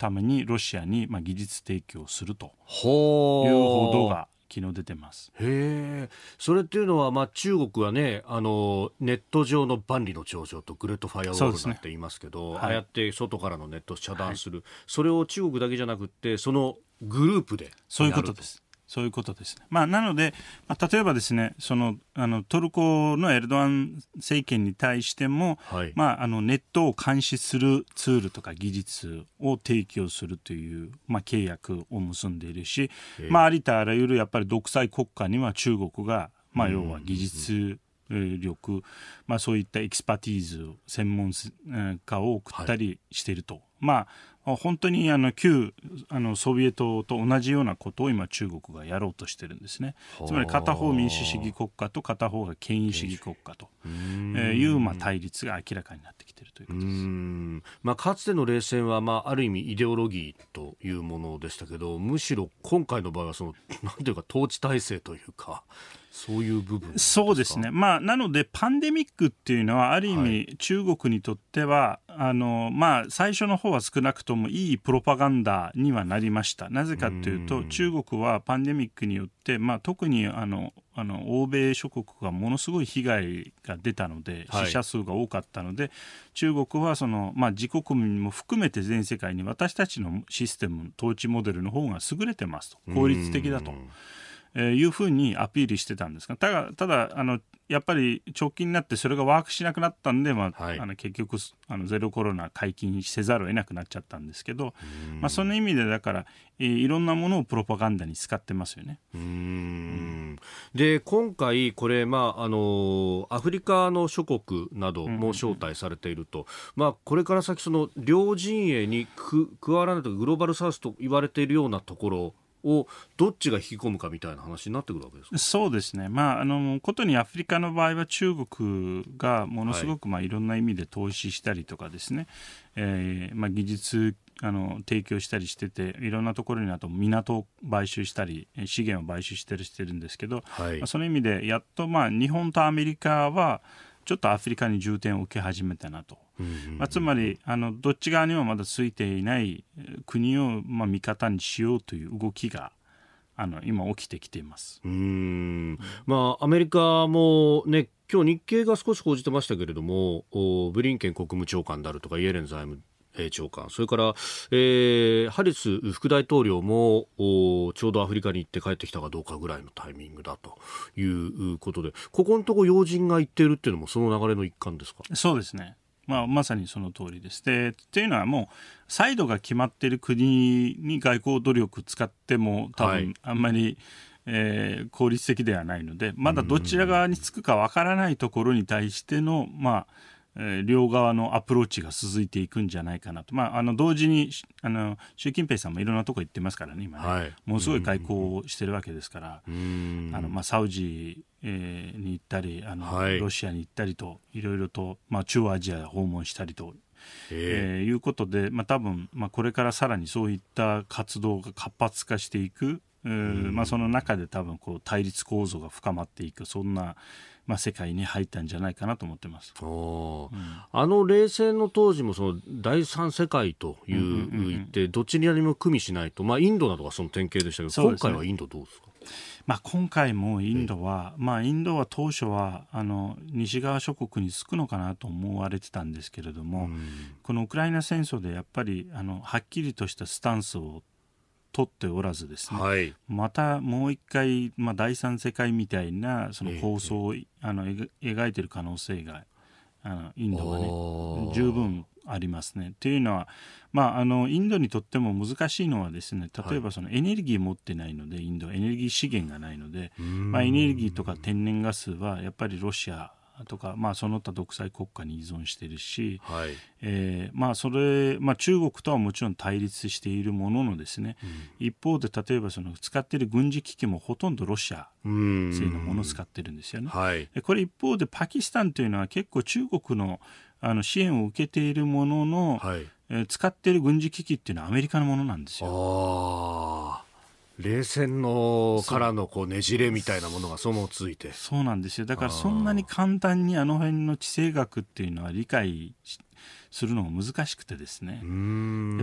Speaker 3: ためにロシアに、まあ、技術提供するという
Speaker 1: 報道が
Speaker 3: 昨日出てます
Speaker 1: へそれっていうのは、まあ、中国はねあのネット上の万里の長城とグレートファイアウォールなんて言いますけど、ねはい、ああやって外からのネットを遮断する、はい、それを中国だけじゃなくてそのグループでそういうことですそういうことですね。
Speaker 3: まあ、なので、まあ、例えばですね、その、あの、トルコのエルドアン政権に対しても、はい、まあ、あの、ネットを監視するツールとか技術を提供するという、まあ、契約を結んでいるし、まあ、ありとあらゆるやっぱり独裁国家には中国が、まあ、要は技術、力、まあ、そういったエキスパティーズ専門家を送ったりしていると、はい、まあ、本当にあの旧あのソビエトと同じようなことを今中国がやろうとしてるんですねつまり片方民主主
Speaker 1: 義国家と片方が権威主義国家と
Speaker 3: いうまあ
Speaker 1: 対立が明らかになってきてるということですまあ、かつての冷戦は、まあ、ある意味イデオロギーというものでしたけどむしろ今回の場合はそのなんていうか統治体制という
Speaker 3: かそういう部分そうですね、まあ、なのでパンデミックっていうのはある意味、中国にとってはあの、まあ、最初の方は少なくともいいプロパガンダにはなりましたなぜかというと中国はパンデミックによって、まあ、特にあのあの欧米諸国がものすごい被害が出たので死者数が多かったので、はい、中国はその、まあ、自国民も含めて全世界に私たちのシステム統治モデルの方が優れてますと効率的だと。えいうふうにアピールしてたんですがただただあのやっぱり直近になってそれがワークしなくなったんで、まあ、はい、あの結局あのゼロコロナ解禁せざるを得なくなっちゃったんですけど、まあ、その意味でだから、えー、いろんなものをプロパガンダに使ってますよね。う
Speaker 1: ん、で今回これ、まああのアフリカの諸国なども招待されていると、まあ、これから先その両陣営にく加わらないとグローバルサウスと言われているようなところをどっちが引き込むかみたいな話になってくるわけで
Speaker 3: すかそうですね、まあ、あのことにアフリカの場合は中国がものすごく、まあ、いろんな意味で投資したりとかですね、えー、まあ、技術あの提供したりしてていろんなところにあと港を買収したり資源を買収してるしてるんですけど、はい、まあ、その意味でやっと、まあ、日本とアメリカはちょっとアフリカに重点を受け始めたなと、まあ、つまりあのどっち側にもまだついていない国を、まあ、味方にしようという動きがあの今起きてきていますうん
Speaker 1: まあアメリカもね今日日経が少し報じてましたけれどもおブリンケン国務長官であるとかイエレン財務長官それから、えー、ハリス副大統領もちょうどアフリカに行って帰ってきたかどうかぐらいのタイミングだということでここのところ要人が行っているっていうのもその流れの一環ですかそうで
Speaker 3: すね。まあ、まさにその通りです。でっていうのはもうサイドが決まっている国に外交努力使っても多分あんまり、はい、えー、効率的ではないのでまだどちら側につくかわからないところに対しての、まあ両側のアプローチが続いていくんじゃないかなと、まあ、あの同時にあの習近平さんもいろんなとこ行ってますからね、今ね、はい、ものすごい外交をしてるわけですから、あのまあ、サウジ、えー、に行ったりあの、はい、ロシアに行ったりと、いろいろと、まあ、中央アジア訪問したりと。えー、いうことで、まあ、多分、まあ、これからさらにそういった活動が活発化していく、まあ、その中で多分こう対立構造が深まっていくそんな、まあ、世界に入ったんじゃないかなと思ってます、うん、あ
Speaker 1: の冷戦の当時もその第三世界という言って、どちらにも組みしないと、まあ、インドなどがその典型でしたけど、ね、今回はインドどうですかまあ、今回も
Speaker 3: インドは、まあ、インドは当初はあの西側諸国につくのかなと思われてたんですけれども、このウクライナ戦争でやっぱりあのはっきりとしたスタンスを取っておらずですね、はい、またもう一回、まあ、第三世界みたいなその構想を、えー、あの描いてる可能性があのインドはね十分ありますね。というのは、まあ、あのインドにとっても難しいのはですね例えばそのエネルギー持ってないのでインドエネルギー資源がないので、まあ、エネルギーとか天然ガスはやっぱりロシアとか、まあ、その他独裁国家に依存しているし、はいえーまあ、それ、まあ、中国とはもちろん対立しているもののですね、うん、一方で例えばその使っている軍事機器もほとんどロシア
Speaker 1: 製の
Speaker 3: ものを使ってるんですよね。はい、これ一方でパキスタンというのは結構中国のあの支援を受けているものの、はいえー、使っている軍事機器っていうのはアメリカのものなんで
Speaker 1: すよ。あ冷戦のからのこうねじれみたいなものがそのついて
Speaker 3: そうなんですよだからそんなに簡単にあの辺の地政学っていうのは理解するのが難しくてですね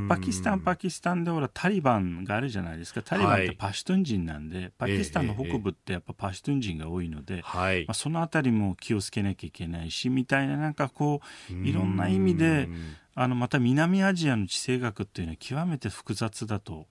Speaker 3: パキスタンパキスタンでほらタリバンがあるじゃないですかタリバンってパシュトゥン人なんで、はい、パキスタンの北部ってやっぱパシュトゥン人が多いので、はい、まあ、その辺りも気をつけなきゃいけないしみたいななんかこういろんな意味であのまた南アジアの地政学っていうのは極めて複雑だと。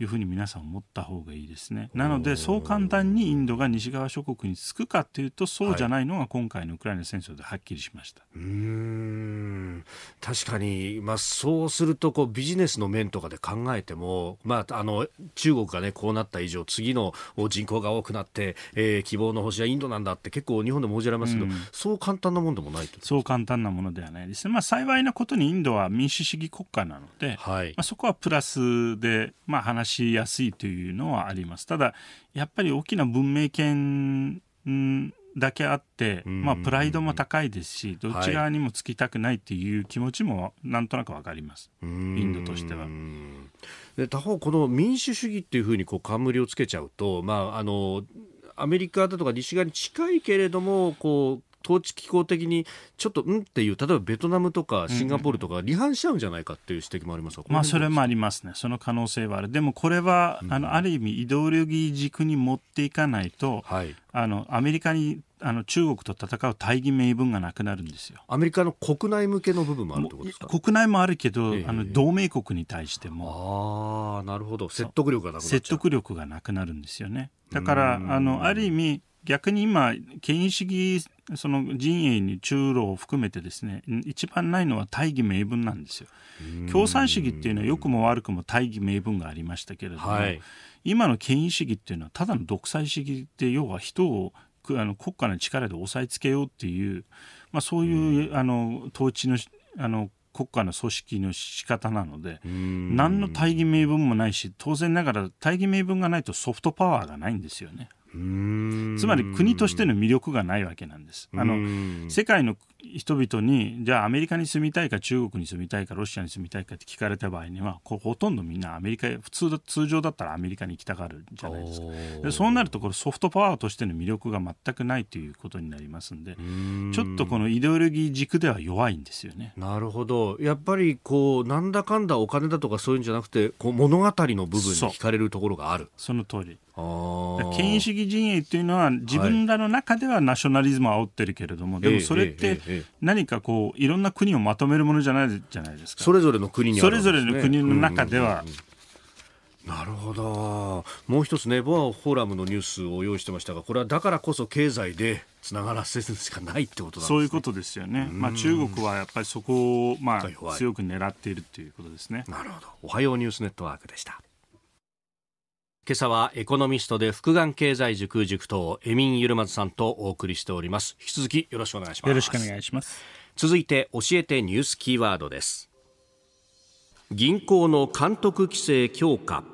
Speaker 3: いうふうに皆さん思った方がいいですね。なのでそう簡単にインドが西側諸国につくかというとそうじゃないのが今回のウクライナ戦争ではっきりしました。はい、う
Speaker 1: ん確かに、まあ、そうするとこうビジネスの面とかで考えても、まあ、あの中国が、ね、こうなった以上次の人口が多くなって、えー、希望の星はインドなんだって結構日本でも報じられますけど、うん、
Speaker 3: そう簡単なものでもないとそう簡単なものではないですまあ、幸いなことにインドは民主主義国家なので、はいまあ、そこはプラスで、まあ、話しやすいというのはあります。ただ、やっぱり大きな文明圏だけあって、まあ、プライドも高いですし、どっち側にもつきた
Speaker 1: くないっていう気持ち
Speaker 3: もなんとなくわかります、インドとしては。
Speaker 1: で他方、この民主主義っていうふうにこう冠をつけちゃうと、まあ、あのアメリカだとか西側に近いけれどもこう統治機構的にちょっとうんっていう例えばベトナムとかシンガポールとか離反しちゃうんじゃないかっていう指摘もありますまあ、それ
Speaker 3: もありますねその可能性はあるでもこれは、うん、あのある意味イデオロギー軸に持っていかないと、はい、あのアメリカにあの中国と戦う大義名分がなくなるんですよ。アメリカの国
Speaker 1: 内向けの部分もあるってことです
Speaker 3: か国内もあるけど、えー、あの同盟国に対してもあなるほど説得力がなくな説得力がなくなるんですよね。だからあのある意味逆に今、権威主義その陣営に中路を含めてですね一番ないのは大義名分なんですよ。共産主義っていうのは良くも悪くも大義名分がありましたけれども、はい、今の権威主義っていうのはただの独裁主義で要は人をあの国家の力で押さえつけようっていう、まあ、そういうあの統治のあの国家の組織の仕方なので、何の大義名分もないし、当然ながら大義名分がないとソフトパワーがないんですよね。つまり国としての魅力がないわけなんです。あの世界の人々にじゃあアメリカに住みたいか中国に住みたいかロシアに住みたいかって聞かれた場合にはこほとんどみんなアメリカ普通通常だったらアメリカに行きたがるじゃないですかでそうなるとこれソフトパワーとしての
Speaker 1: 魅力が全くないということになりますんでちょっとこのイデオロギー軸では弱いんですよねなるほどやっぱりこうなんだかんだお金だとかそういうんじゃなくてこう物語の部分に聞かれるところがあるその通り権威
Speaker 3: 主義陣営というのは自分らの中ではナショナリズムを煽ってるけれども、でもそれってええ、何かこういろんな国をまとめるものじゃないじゃないですかそ
Speaker 1: れぞれの国に、ね、それぞれの国の中では、うんうんうんなるほどもう一つねボアフォーラムのニュースを用意してましたがこれはだからこそ経済でつながらせるしかないってことなんです、ね、そう
Speaker 3: いうことですよね、まあ、中
Speaker 1: 国はやっぱりそこを、まあ、強く狙っているということですねなるほどおはようニュースネットワークでした今朝はエコノミストで副眼経済塾塾長エミンゆるまずさんとお送りしております引き続きよろしくお願いしますよろしくお願いします続いて教えてニュースキーワードです銀行の監督規制強化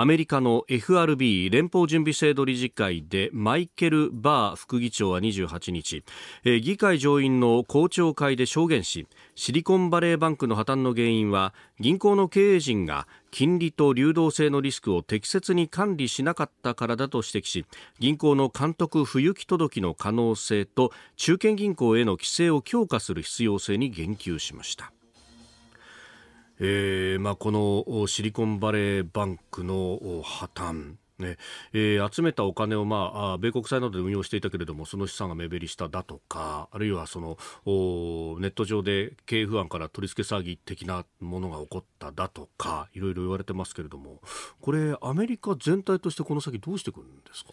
Speaker 1: アメリカの FRB 連邦準備制度理事会でマイケル・バー副議長は28日、え議会上院の公聴会で証言しシリコンバレーバンクの破綻の原因は銀行の経営陣が金利と流動性のリスクを適切に管理しなかったからだと指摘し銀行の監督不行き届きの可能性と中堅銀行への規制を強化する必要性に言及しました。えーまあ、このシリコンバレーバンクの破綻ねえー、集めたお金を、まあ、米国債などで運用していたけれどもその資産が目減りしただとかあるいはそのネット上で経営不安から取り付け騒ぎ的なものが起こっただとかいろいろ言われてますけれどもこれアメリカ全体としてこの先どうしてくるんですか、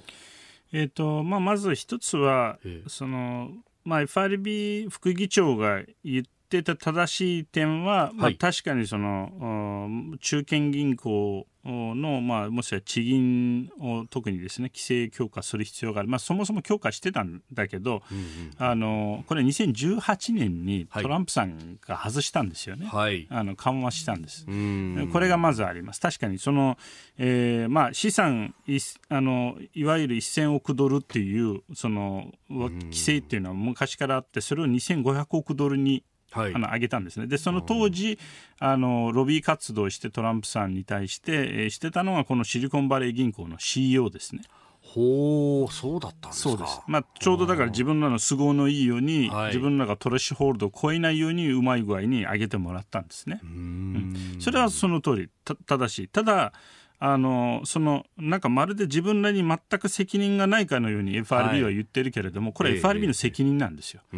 Speaker 1: え
Speaker 3: ーとまあ、まず一つは、えー、そのまあ、FRB 副議長が言っってた正しい点は、まあ、確かにその、中堅銀行の、まあ、もしくは地銀を特にですね規制強化する必要がある、まあ、そもそも強化してたんだけど、うんうん、あのこれ2018年にトランプさんが外したんですよね、はい、あの緩和したんです、うん、これがまずあります確かにその、えーまあ、資産いあのいわゆる1000億ドルっていうその規制っていうのは昔からあってそれを2500億ドルにはい、あの上げたんですね。でその当時、あのロビー活動してトランプさんに対して、えー、してたのがこのシリコンバレー銀行の CEO ですね。
Speaker 1: ほうそうだったんで
Speaker 3: すかまあ、ちょうどだから自分らの都合のいいように、はい、自分らがトレッシュホールドを超えないようにうまい具合に上げてもらったんですね。うんそれはその通りただしただあのそのなんかまるで自分らに全く責任がないかのように FRB は言ってるけれども、はい、これ FRB の責任なんですよ、えこ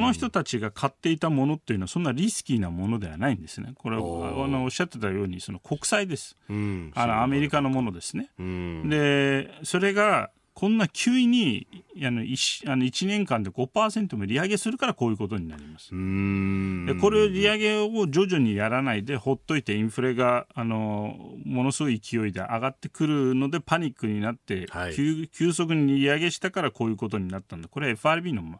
Speaker 3: の人たちが買っていたものっていうのはそんなリスキーなものではないんですねこれおあのおっしゃってたようにその国債です、あのアメリカのものですね、でそれがこんな急にあの 1, あの1年間で5%も利上げするからこういうことになりますでこれを利上げを徐々にやらないでほっといてインフレがあのものすごい勢いで上がってくるのでパニックになって、はい、急急速に利上げしたからこういうことになったんだ。これ FRB のま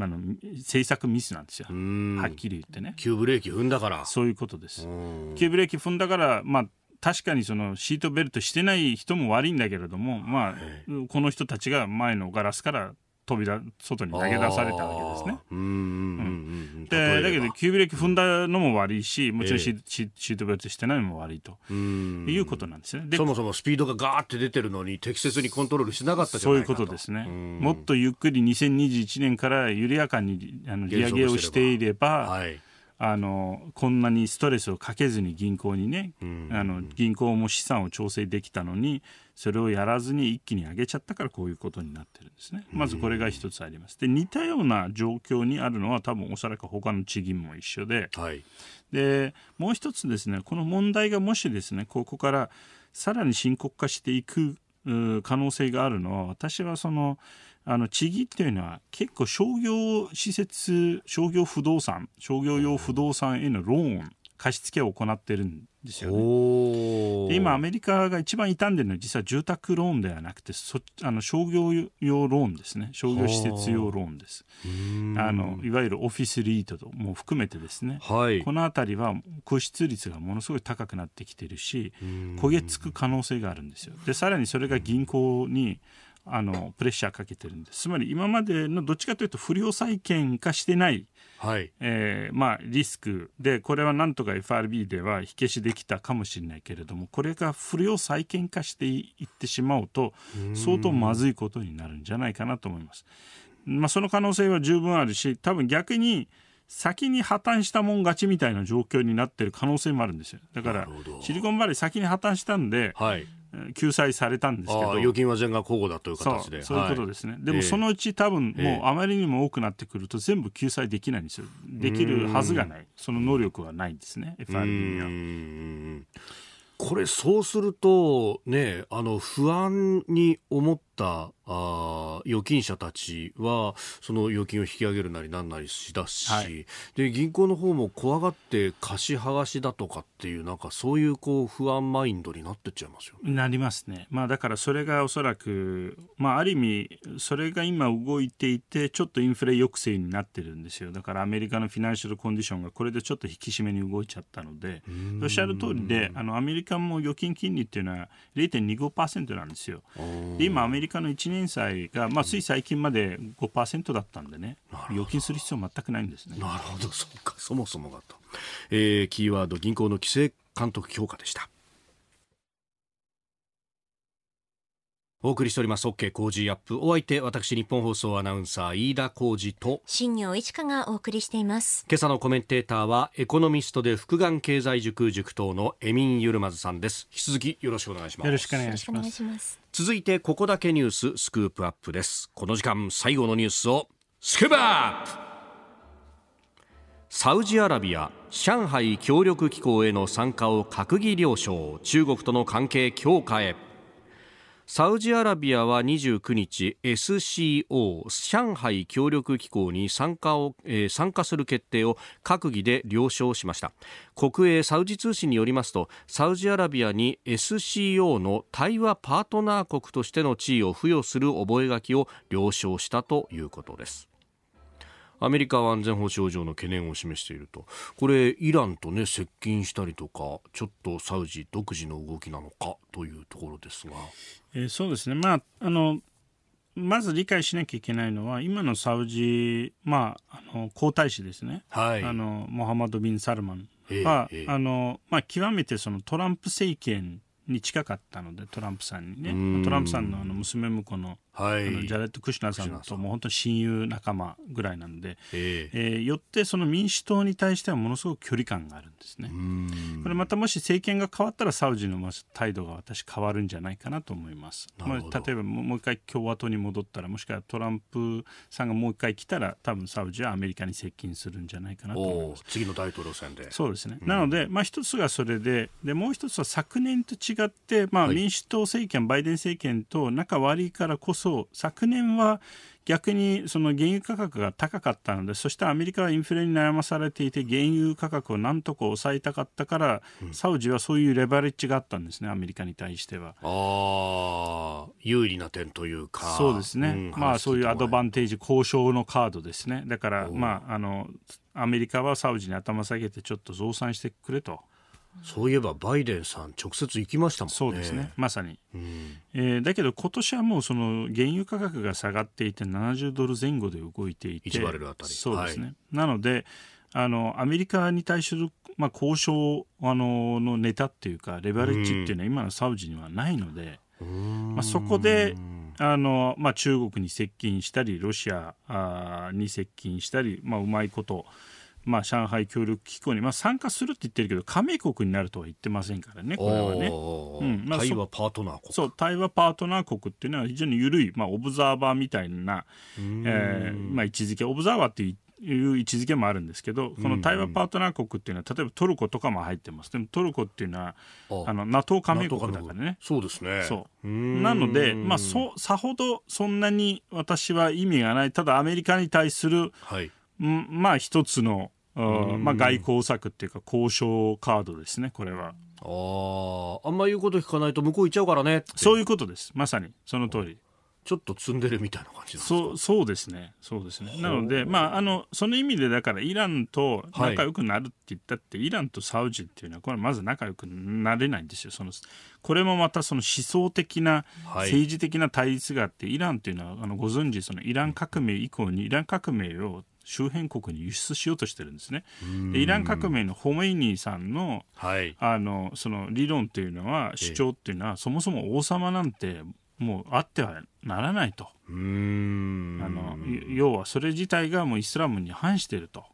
Speaker 3: あの政策ミスなんですよ、はっきり言ってね。急ブレーキ踏んだから。そういうことです。急ブレーキ踏んだから、まあ、確かにそのシートベルトしてない人も悪いんだけれども、まあ、この人たちが前のガラスから扉外に投げ出されたわ
Speaker 1: けですね。
Speaker 3: でだけど急ブレーキ踏んだのも悪いしもちろんシ,、えー、シートベルトしてないのも悪いと
Speaker 1: い
Speaker 3: うことなんですね。そも
Speaker 1: そもスピードがガーって出てるのに適切にコントロールしなかったじゃないかそういうことです
Speaker 3: ね。もっとゆっくり2021年から緩やか
Speaker 1: にあの利上げをしていれ
Speaker 3: ば。あのこんなにストレスをかけずに銀行にね、あの銀行も資産を調整できたのにそれをやらずに一気に上げちゃったからこういうことになってるんですねまずこれが一つありますで似たような状況にあるのは多分おそらく他の地銀も一緒で、はい、でもう一つですねこの問題がもしですねここからさらに深刻化していく可能性があるのは私はそのあの地銀っていうのは結構商業施設商業不動産商業用不動産へのローン貸付を行ってるんですよ
Speaker 1: ね。
Speaker 3: で今アメリカが一番傷んでるのは実は住宅ローンではなくてそあの商業用ローンですね商業施設用ローンです。あのいわゆるオフィスリートとも含めてですね、はい、この辺りは空室率がものすごい高くなってきてるし焦げ付く可能性があるんですよ。でさらにそれが銀行にあのプレッシャーかけてるんですつまり今までのどっちかというと不良債権化してないはいえーまあ、リスクでこれはなんとか FRB では火消しできたかもしれないけれどもこれが不良債権化していってしまうと相当まずいことになるんじゃないかなと思います。まあ、その可能性は十分あるし多分逆に先に破綻したもん勝ちみたいな状況になってる可能性もあるんですよだからシリコンバレー先に破綻したんで、はい、救済されたんですけど預金は全額保護だという形でそういうことですね、はい、でもそのうち多分もうあまりにも多くなってくると全部救済できないんですよできるはずがないその能力はないんですね FRB
Speaker 1: には。これそうするとねあの不安に思ったあ預金者たちはその預金を引き上げるなりなんなりしだし、はい、で銀行の方も怖がって貸し剥がしだとかっていうなんかそういうこう不安マインドになってっちゃいますよ、ね、なりますね、まあ、だからそれがおそらく、まあ、ある意味
Speaker 3: それが今動いていてちょっとインフレ抑制になってるんですよだからアメリカのフィナンシャルコンディションがこれでちょっと引き締めに動いちゃったのでおっしゃる通りであのアメリカも預金金利っていうのは0.25%なんですよ。で今アメリカの1年債が、まあ、つい最近まで5%だったんでね、預金する必要全くないんですね。なるほど、
Speaker 1: そっか、そもそもがと。えー、キーワード、銀行の規制監督強化でした。お送りしております OK 工事アップお相手私日本放送アナウンサー飯田浩二と
Speaker 2: 新業一華がお送りしています
Speaker 1: 今朝のコメンテーターはエコノミストで福眼経済塾塾等のエミンゆるまずさんです引き続きよろしくお願いしますよろしくお願
Speaker 2: いします
Speaker 1: 続いてここだけニューススクープアップですこの時間最後のニュースをスクープアップサウジアラビア上海協力機構への参加を閣議了承中国との関係強化へサウジアラビアは29日 SCO 上海協力機構に参加を、えー、参加する決定を閣議で了承しました国営サウジ通信によりますとサウジアラビアに SCO の対話パートナー国としての地位を付与する覚書を了承したということですアメリカは安全保障上の懸念を示しているとこれイランと、ね、接近したりとかちょっとサウジ独自の動きなのかというところですが、えー、そうですね、まあ、
Speaker 3: あのまず理解しなきゃいけないのは今のサウジ、まあ、あの皇太子ですね、はい、あのモハマド・ビン・サルマンは、ええあのまあ、極めてそのトランプ政権に近かったのでトランプさんにねトランプさんのあの娘婿のはい、ジャレット・クシュナさんとも本当に親友仲間ぐらいなんで、えー、えー、よってその民主党に対してはものすごく距離感があるんですね。これまたもし政権が変わったらサウジの態度が私変わるんじゃないかなと思います。まあ、例えばもう一回共和党に戻ったらもしくはトランプさんがもう一回来たら多分サウジはアメリカに接近するんじゃないかなと思います。次の大統領選でそうですね、うん、なので、まあ、一つがそれででもう一つは昨年と違って、まあ、民主党政権、はい、バイデン政権と仲悪いからこそそう昨年は逆にその原油価格が高かったのでそしてアメリカはインフレに悩まされていて原油価格をなんとか抑えたかったから、うん、サウジはそういうレバレッジがあった
Speaker 1: んですねアメリカに対しては。あ有利な点というかそうですね、うん、まあ、そうい
Speaker 3: うアドバンテージ交渉のカードですねだから、まあ、あのアメリカはサウジに頭下げてちょっと増産してくれと。そういえばバイデンさん直接行きましたもんね。そうですねまさに、うん、えー、だけど今年はもうその原油価格が下がっていて70ドル前後で動いていて1バレルあたりそうですね、はい、なのであのアメリカに対する、まあ、交渉あののネタっていうかレバレッジっていうのは今のサウジにはないので、まあ、そこであの、まあ、中国に接近したりロシアに接近したり、まあ、うまいことまあ、上海協力機構に、まあ、参加するって言ってるけど、加盟国になるとは言ってませんからね、これはね。うんまあ、対話パートナー国。そう、対話パートナー国っていうのは非常に緩い、まあ、オブザーバーみたいな、えーまあ、位置づけ、オブザーバーっていう位置づけもあるんですけど、この対話パートナー国っていうのは、例えばトルコとかも入ってます、でもトルコっていうのは、あの NATO 加盟国だからね、そうですねそうなので、まあそ、さほどそんなに私は意味がない、ただアメリカに対する、はい、まあ、一つのまあ、外交策っていうか交渉カードですねこれはあああんま言うこと聞かないと向こう行っちゃうからねそういうことですまさにその通りちょっと積んでるみたいな感じそうそうですねそうですねなのでまああのその意味でだからイランと仲良くなるって言ったって、はい、イランとサウジっていうのはこれまず仲良くなれないんですよそのこれもまたその思想的な政治的な対立があって、はい、イランというのはあのご存知そのイラン革命以降にイラン革命を周辺国に輸出しようとしてるんですね。イラン革命のホメイニーさんのはい、あのその理論というのは主張っていうのは、そもそも王様なんてもうあってはならないとあの要はそれ自体がもうイスラムに反していると。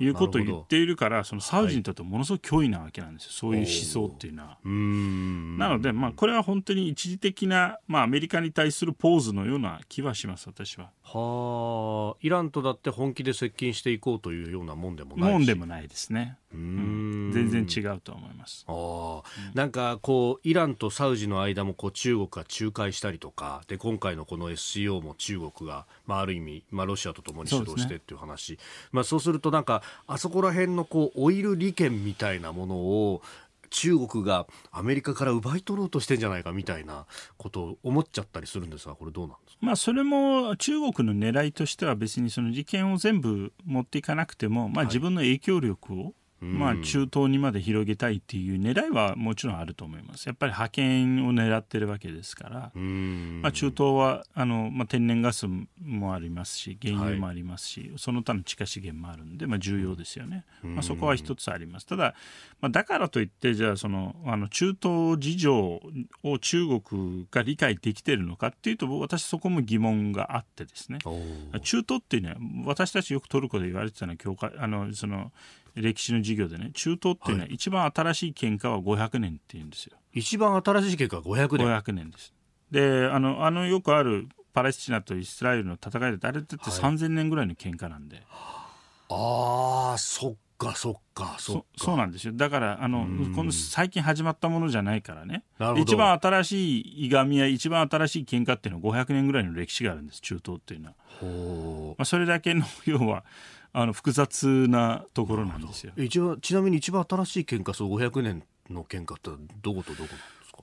Speaker 1: いうことを言っ
Speaker 3: ているからそのサウジにとってものすごく脅威なわけなんですよ、そういう思想っていうのは。なので、まあ、これは本当に一時的な、まあ、アメリカに対するポーズのような気はします、私は。
Speaker 1: はあ、イランとだって本気で接近していこうというようなもんでもないもんでもないです
Speaker 3: ね。うん、全然違
Speaker 1: うと思います。あうん、なんかこうイランとサウジの間もこう中国が仲介したりとか、で今回のこの SCO も中国がまあある意味まあロシアとともに主導してっていう話、ね、まあそうするとなんかあそこら辺のこうオイル利権みたいなものを中国がアメリカから奪い取ろうとしてんじゃないかみたいなことを思っちゃったりするんですがこれどうなんですか、まあ、それ
Speaker 3: も中国の狙いとしては別にその利権を全部持っていかなくても、まあ、自分の影響力を、はいまあ、中東にまで広げたいっていう狙いはもちろんあると思います、やっぱり覇権を狙ってるわけですから、まあ、中東はあの、まあ、天然ガスもありますし、原油もありますし、はい、その他の地下資源もあるんで、まあ、重要ですよね、まあ、そこは一つあります、ただ、まあ、だからといって、じゃあその、あの中東事情を中国が理解できてるのかっていうと、私、そこも疑問があってですね、中東っていうのは、私たちよくトルコで言われてたのは、教会あのその、歴史の授業でね中東っていうのは一番新しい喧嘩は500年っていうんですよ、はい、一番新しい喧嘩は500年500年ですであのあのよくあるパレスチナとイスラエルの戦いであれって3000年ぐらいの喧嘩なんで、はい、
Speaker 1: ああそっかそっかそ
Speaker 3: そうなんですよだからあのこの最近始まったものじゃないからね一番新しいいがみや一番新しい喧嘩っていうのは500年ぐらいの歴史があるんです中東っていうのは、まあ、それだけの要はあの複雑なと
Speaker 1: ころなんですよ。一番ちなみに一番新しい喧嘩そう500年の喧嘩ってどことどこなんですか。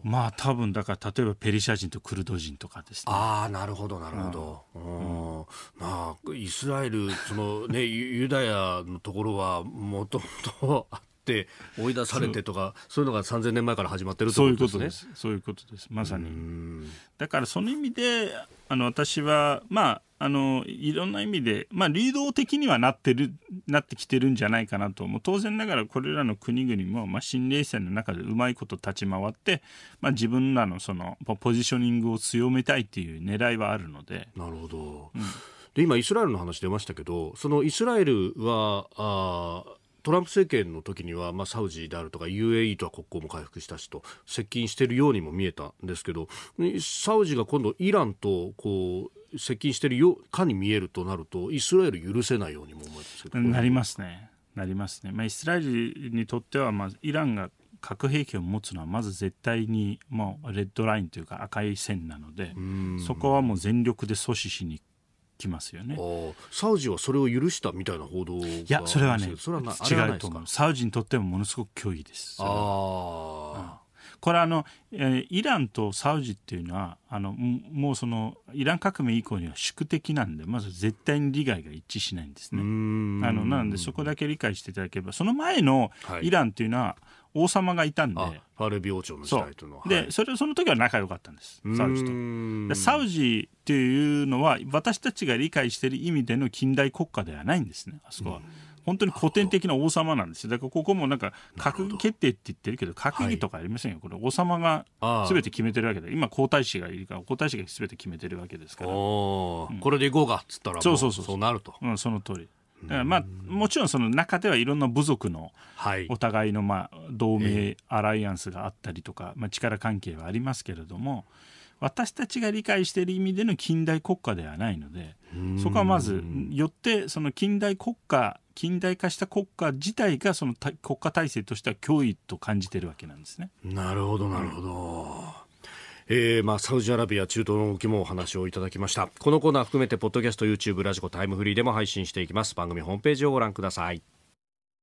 Speaker 1: まあ多分だから例えばペリシャ人とクルド人とかですね。ああなるほどなるほど。うん、まあイスラエルそのね ユダヤのところはもともとあって。追い出されてとかそういうのが3000年前から始まってるということです
Speaker 3: ね。そういうことです。まさに。
Speaker 1: だからその意味であの私は
Speaker 3: まああのいろんな意味で、まあ、流動的にはなってるなってきてるんじゃないかなともう当然ながらこれらの国々も、まあ、新冷戦の中でうまいこと立ち回って、まあ、自分らのそのポジショニングを強めたいという狙いはあるので。
Speaker 1: なるほど、うんで今、イスラエルの話出ましたけどそのイスラエルはあトランプ政権の時には、まあ、サウジであるとか UAE とは国交も回復したしと接近しているようにも見えたんですけどサウジが今度イランとこう接近しているよかに見えるとなるとイスラエル許せないようにも思い
Speaker 3: ますけどなりますね。なりますね、まあ、イスラエルにとっては、まあ、イランが核兵器を持つのはまず絶対にもうレッドラインというか赤い線なのでそこはもう全力で阻止し
Speaker 1: にきますよねサウジはそれを許したみたいな報道いやそれはねそれは違うと思う
Speaker 3: サウジにとってもものすごく脅威ですあ
Speaker 1: あ、これはあの、
Speaker 3: えー、イランとサウジっていうのはあのもうそのイラン革命以降には宿敵なんでまず絶対に利害が一致しないんですね。あのなのでそこだけ理解していただければその前のイランっていうのは、はい王様がいたんで。
Speaker 1: パルビ王朝の時代との。
Speaker 3: で、はい、それその時は仲良かったんです、サウジと。サウジっていうのは、私たちが理解している意味での近代国家ではないんですね、あそこは。本当に古典的な王様なんですよ。だからここもなんか閣議決定って言ってるけど、閣議とかありませんよ。これ王様が全て決めてるわけで、今皇太子がいるから、皇太子が全て決めてるわけですから。うん、これでいこうかっつったら、そうそうそう。そうなると。うん、その通り。まあ、もちろんその中ではいろんな部族のお互いのまあ同盟アライアンスがあったりとか、まあ、力関係はありますけれども私たちが理解している意味での近代国家ではないのでそこはまずよってその近代国家近代化した国家自体がその国家体制としては脅威と感じているわけなんですね。
Speaker 1: なるほどなるほど、えー、まあ、サウジアラビア中東の動きもお話をいただきましたこのコーナー含めてポッドキャスト YouTube ラジコタイムフリーでも配信していきます番組ホームページをご覧ください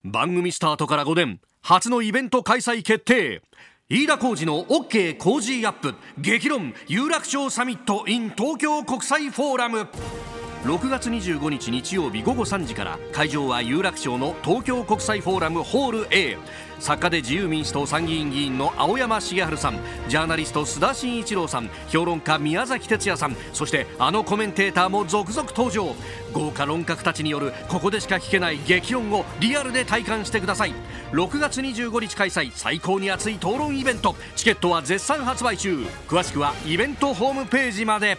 Speaker 1: 番組スタートから5年初のイベント開催決定飯田浩二の OK 工事アップ激論有楽町サミット in 東京国際フォーラム6月25日日曜日午後3時から会場は有楽町の東京国際フォーラムホール A 作家で自由民主党参議院議員の青山茂春さんジャーナリスト須田慎一郎さん評論家宮崎哲也さんそしてあのコメンテーターも続々登場豪華論客たちによるここでしか聞けない激論をリアルで体感してください6月25日開催最高に熱い討論イベントチケットは絶賛発売中詳しくはイベントホームページまで